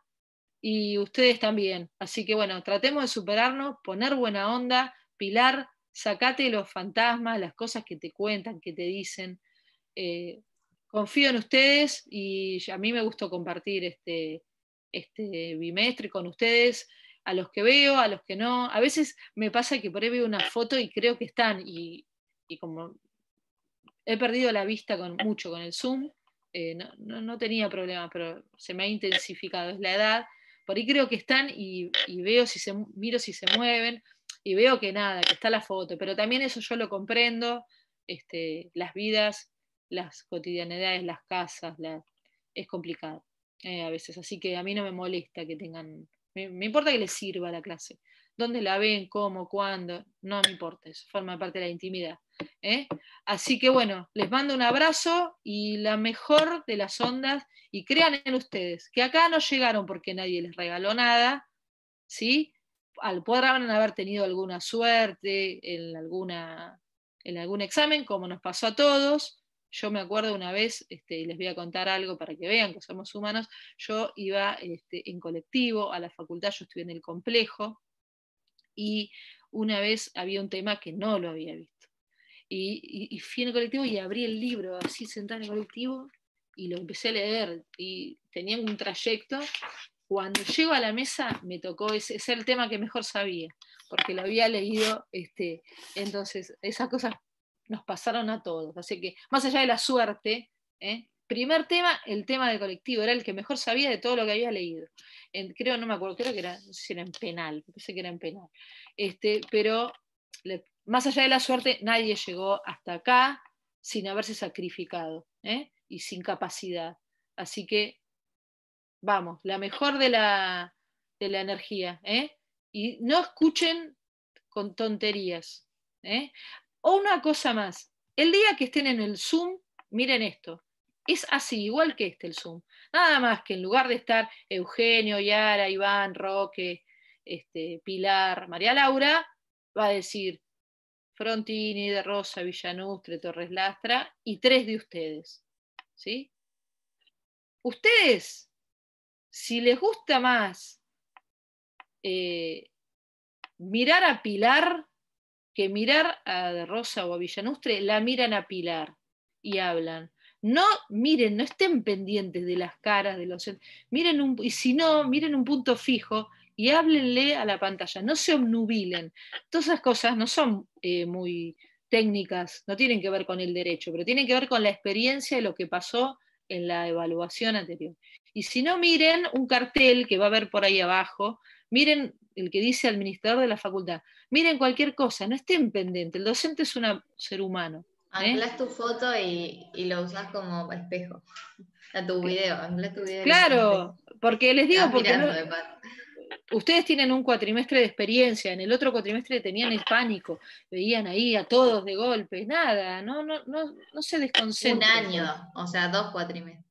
y ustedes también. Así que bueno, tratemos de superarnos, poner buena onda, pilar, sacate los fantasmas, las cosas que te cuentan, que te dicen. Eh, confío en ustedes y a mí me gustó compartir este, este, bimestre con ustedes, a los que veo, a los que no. A veces me pasa que por ahí veo una foto y creo que están, y, como he perdido la vista con, mucho con el Zoom, eh, no, tenía problema pero se me ha intensificado, es la edad. Por ahí creo que están y, veo si se, miro si se mueven y veo que nada, que está la foto, pero también eso yo lo comprendo, este, las vidas, las cotidianidades, las casas, es complicado. Eh, a veces, así que a mí no me molesta que tengan, me, importa que les sirva la clase. ¿Dónde la ven? ¿Cómo? ¿Cuándo? No me importa, eso forma parte de la intimidad. ¿eh? Así que bueno, les mando un abrazo y la mejor de las ondas y crean en ustedes, que acá no llegaron porque nadie les regaló nada, ¿sí? Al, podrán haber tenido alguna suerte en alguna en algún examen, como nos pasó a todos, yo me acuerdo una vez, este, les voy a contar algo para que vean que somos humanos, yo iba este, en colectivo a la facultad, yo estuve en el complejo y una vez había un tema que no lo había visto. Y, fui en el colectivo y abrí el libro, así sentada en el colectivo, y lo empecé a leer y tenía un trayecto. Cuando llego a la mesa me tocó, ese, es el tema que mejor sabía, porque lo había leído, este, entonces esas cosas nos pasaron a todos. Así que, más allá de la suerte, ¿eh? primer tema, el tema del colectivo, era el que mejor sabía de todo lo que había leído. creo, no me acuerdo, creo que era, era en penal, pensé que era en penal. Este, pero más allá de la suerte, nadie llegó hasta acá sin haberse sacrificado ¿eh? y sin capacidad. Así que, vamos, la mejor de la, energía. ¿eh? Y no escuchen con tonterías. O una cosa más, el día que estén en el Zoom, miren esto, es así, igual que este el Zoom. Nada más que en lugar de estar Eugenio, Yara, Iván, Roque, este, Pilar, María Laura, va a decir Frontini, De Rosa, Villanustre, Torres Lastra y tres de ustedes. ¿Sí? Ustedes, si les gusta más eh, mirar a Pilar que mirar a De Rosa o a Villanustre la miran a Pilar y hablan. No miren, no estén pendientes de las caras de los. Miren un, y si no, miren un punto fijo y háblenle a la pantalla, no se obnubilen. Todas esas cosas no son eh, muy técnicas, no tienen que ver con el derecho, pero tienen que ver con la experiencia de lo que pasó en la evaluación anterior. Y si no, miren un cartel que va a ver por ahí abajo miren el que dice administrador de la facultad, miren cualquier cosa, no estén pendientes, el docente es un ser humano. ¿eh? tu foto y, lo usas como espejo, a tu video, anclas tu video. Claro, porque les digo, porque ustedes tienen un cuatrimestre de experiencia, en el otro cuatrimestre tenían hispánico, veían ahí a todos de golpe, nada, no, no, no, no se desconcentran. Un año, o sea, dos cuatrimestres.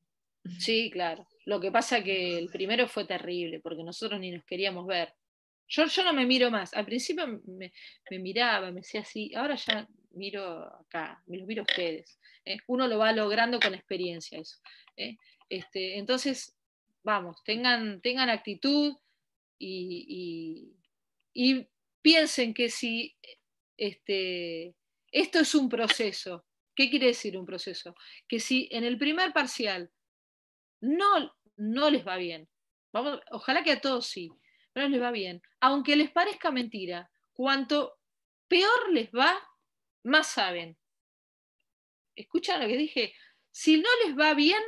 Sí, claro. Lo que pasa que el primero fue terrible, porque nosotros ni nos queríamos ver. Yo, yo no me miro más. Al principio me, miraba, me decía así, ahora ya miro acá, me los miro ustedes. ¿eh? Uno lo va logrando con experiencia eso. ¿eh? Este, entonces, vamos, tengan, tengan actitud y, piensen que si este, esto es un proceso, ¿qué quiere decir un proceso? Que si en el primer parcial no no les va bien. Vamos, ojalá que a todos sí, pero no les va bien. Aunque les parezca mentira, cuanto peor les va, más saben. Escuchan lo que dije. Si no les va bien,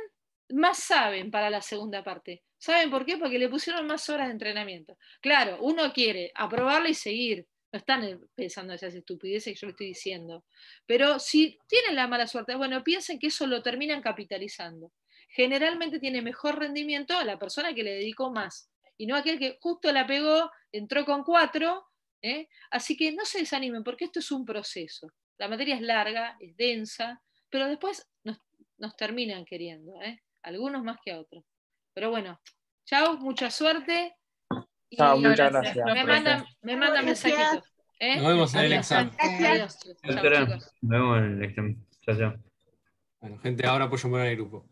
más saben para la segunda parte. ¿Saben por qué? Porque le pusieron más horas de entrenamiento. Claro, uno quiere aprobarlo y seguir. No están pensando esas estupideces que yo le estoy diciendo. Pero si tienen la mala suerte, bueno, piensen que eso lo terminan capitalizando generalmente tiene mejor rendimiento la persona que le dedicó más, y no aquel que justo la pegó, entró con cuatro. ¿eh? Así que no se desanimen, porque esto es un proceso. La materia es larga, es densa, pero después nos, terminan queriendo, ¿eh? algunos más que otros. Pero bueno, chao, mucha suerte. Chao, muchas gracias. Me mandan, me ¿eh? Nos vemos en el examen. Nos vemos en el examen. Chao, chao. Bueno, gente, ahora apoyo el grupo.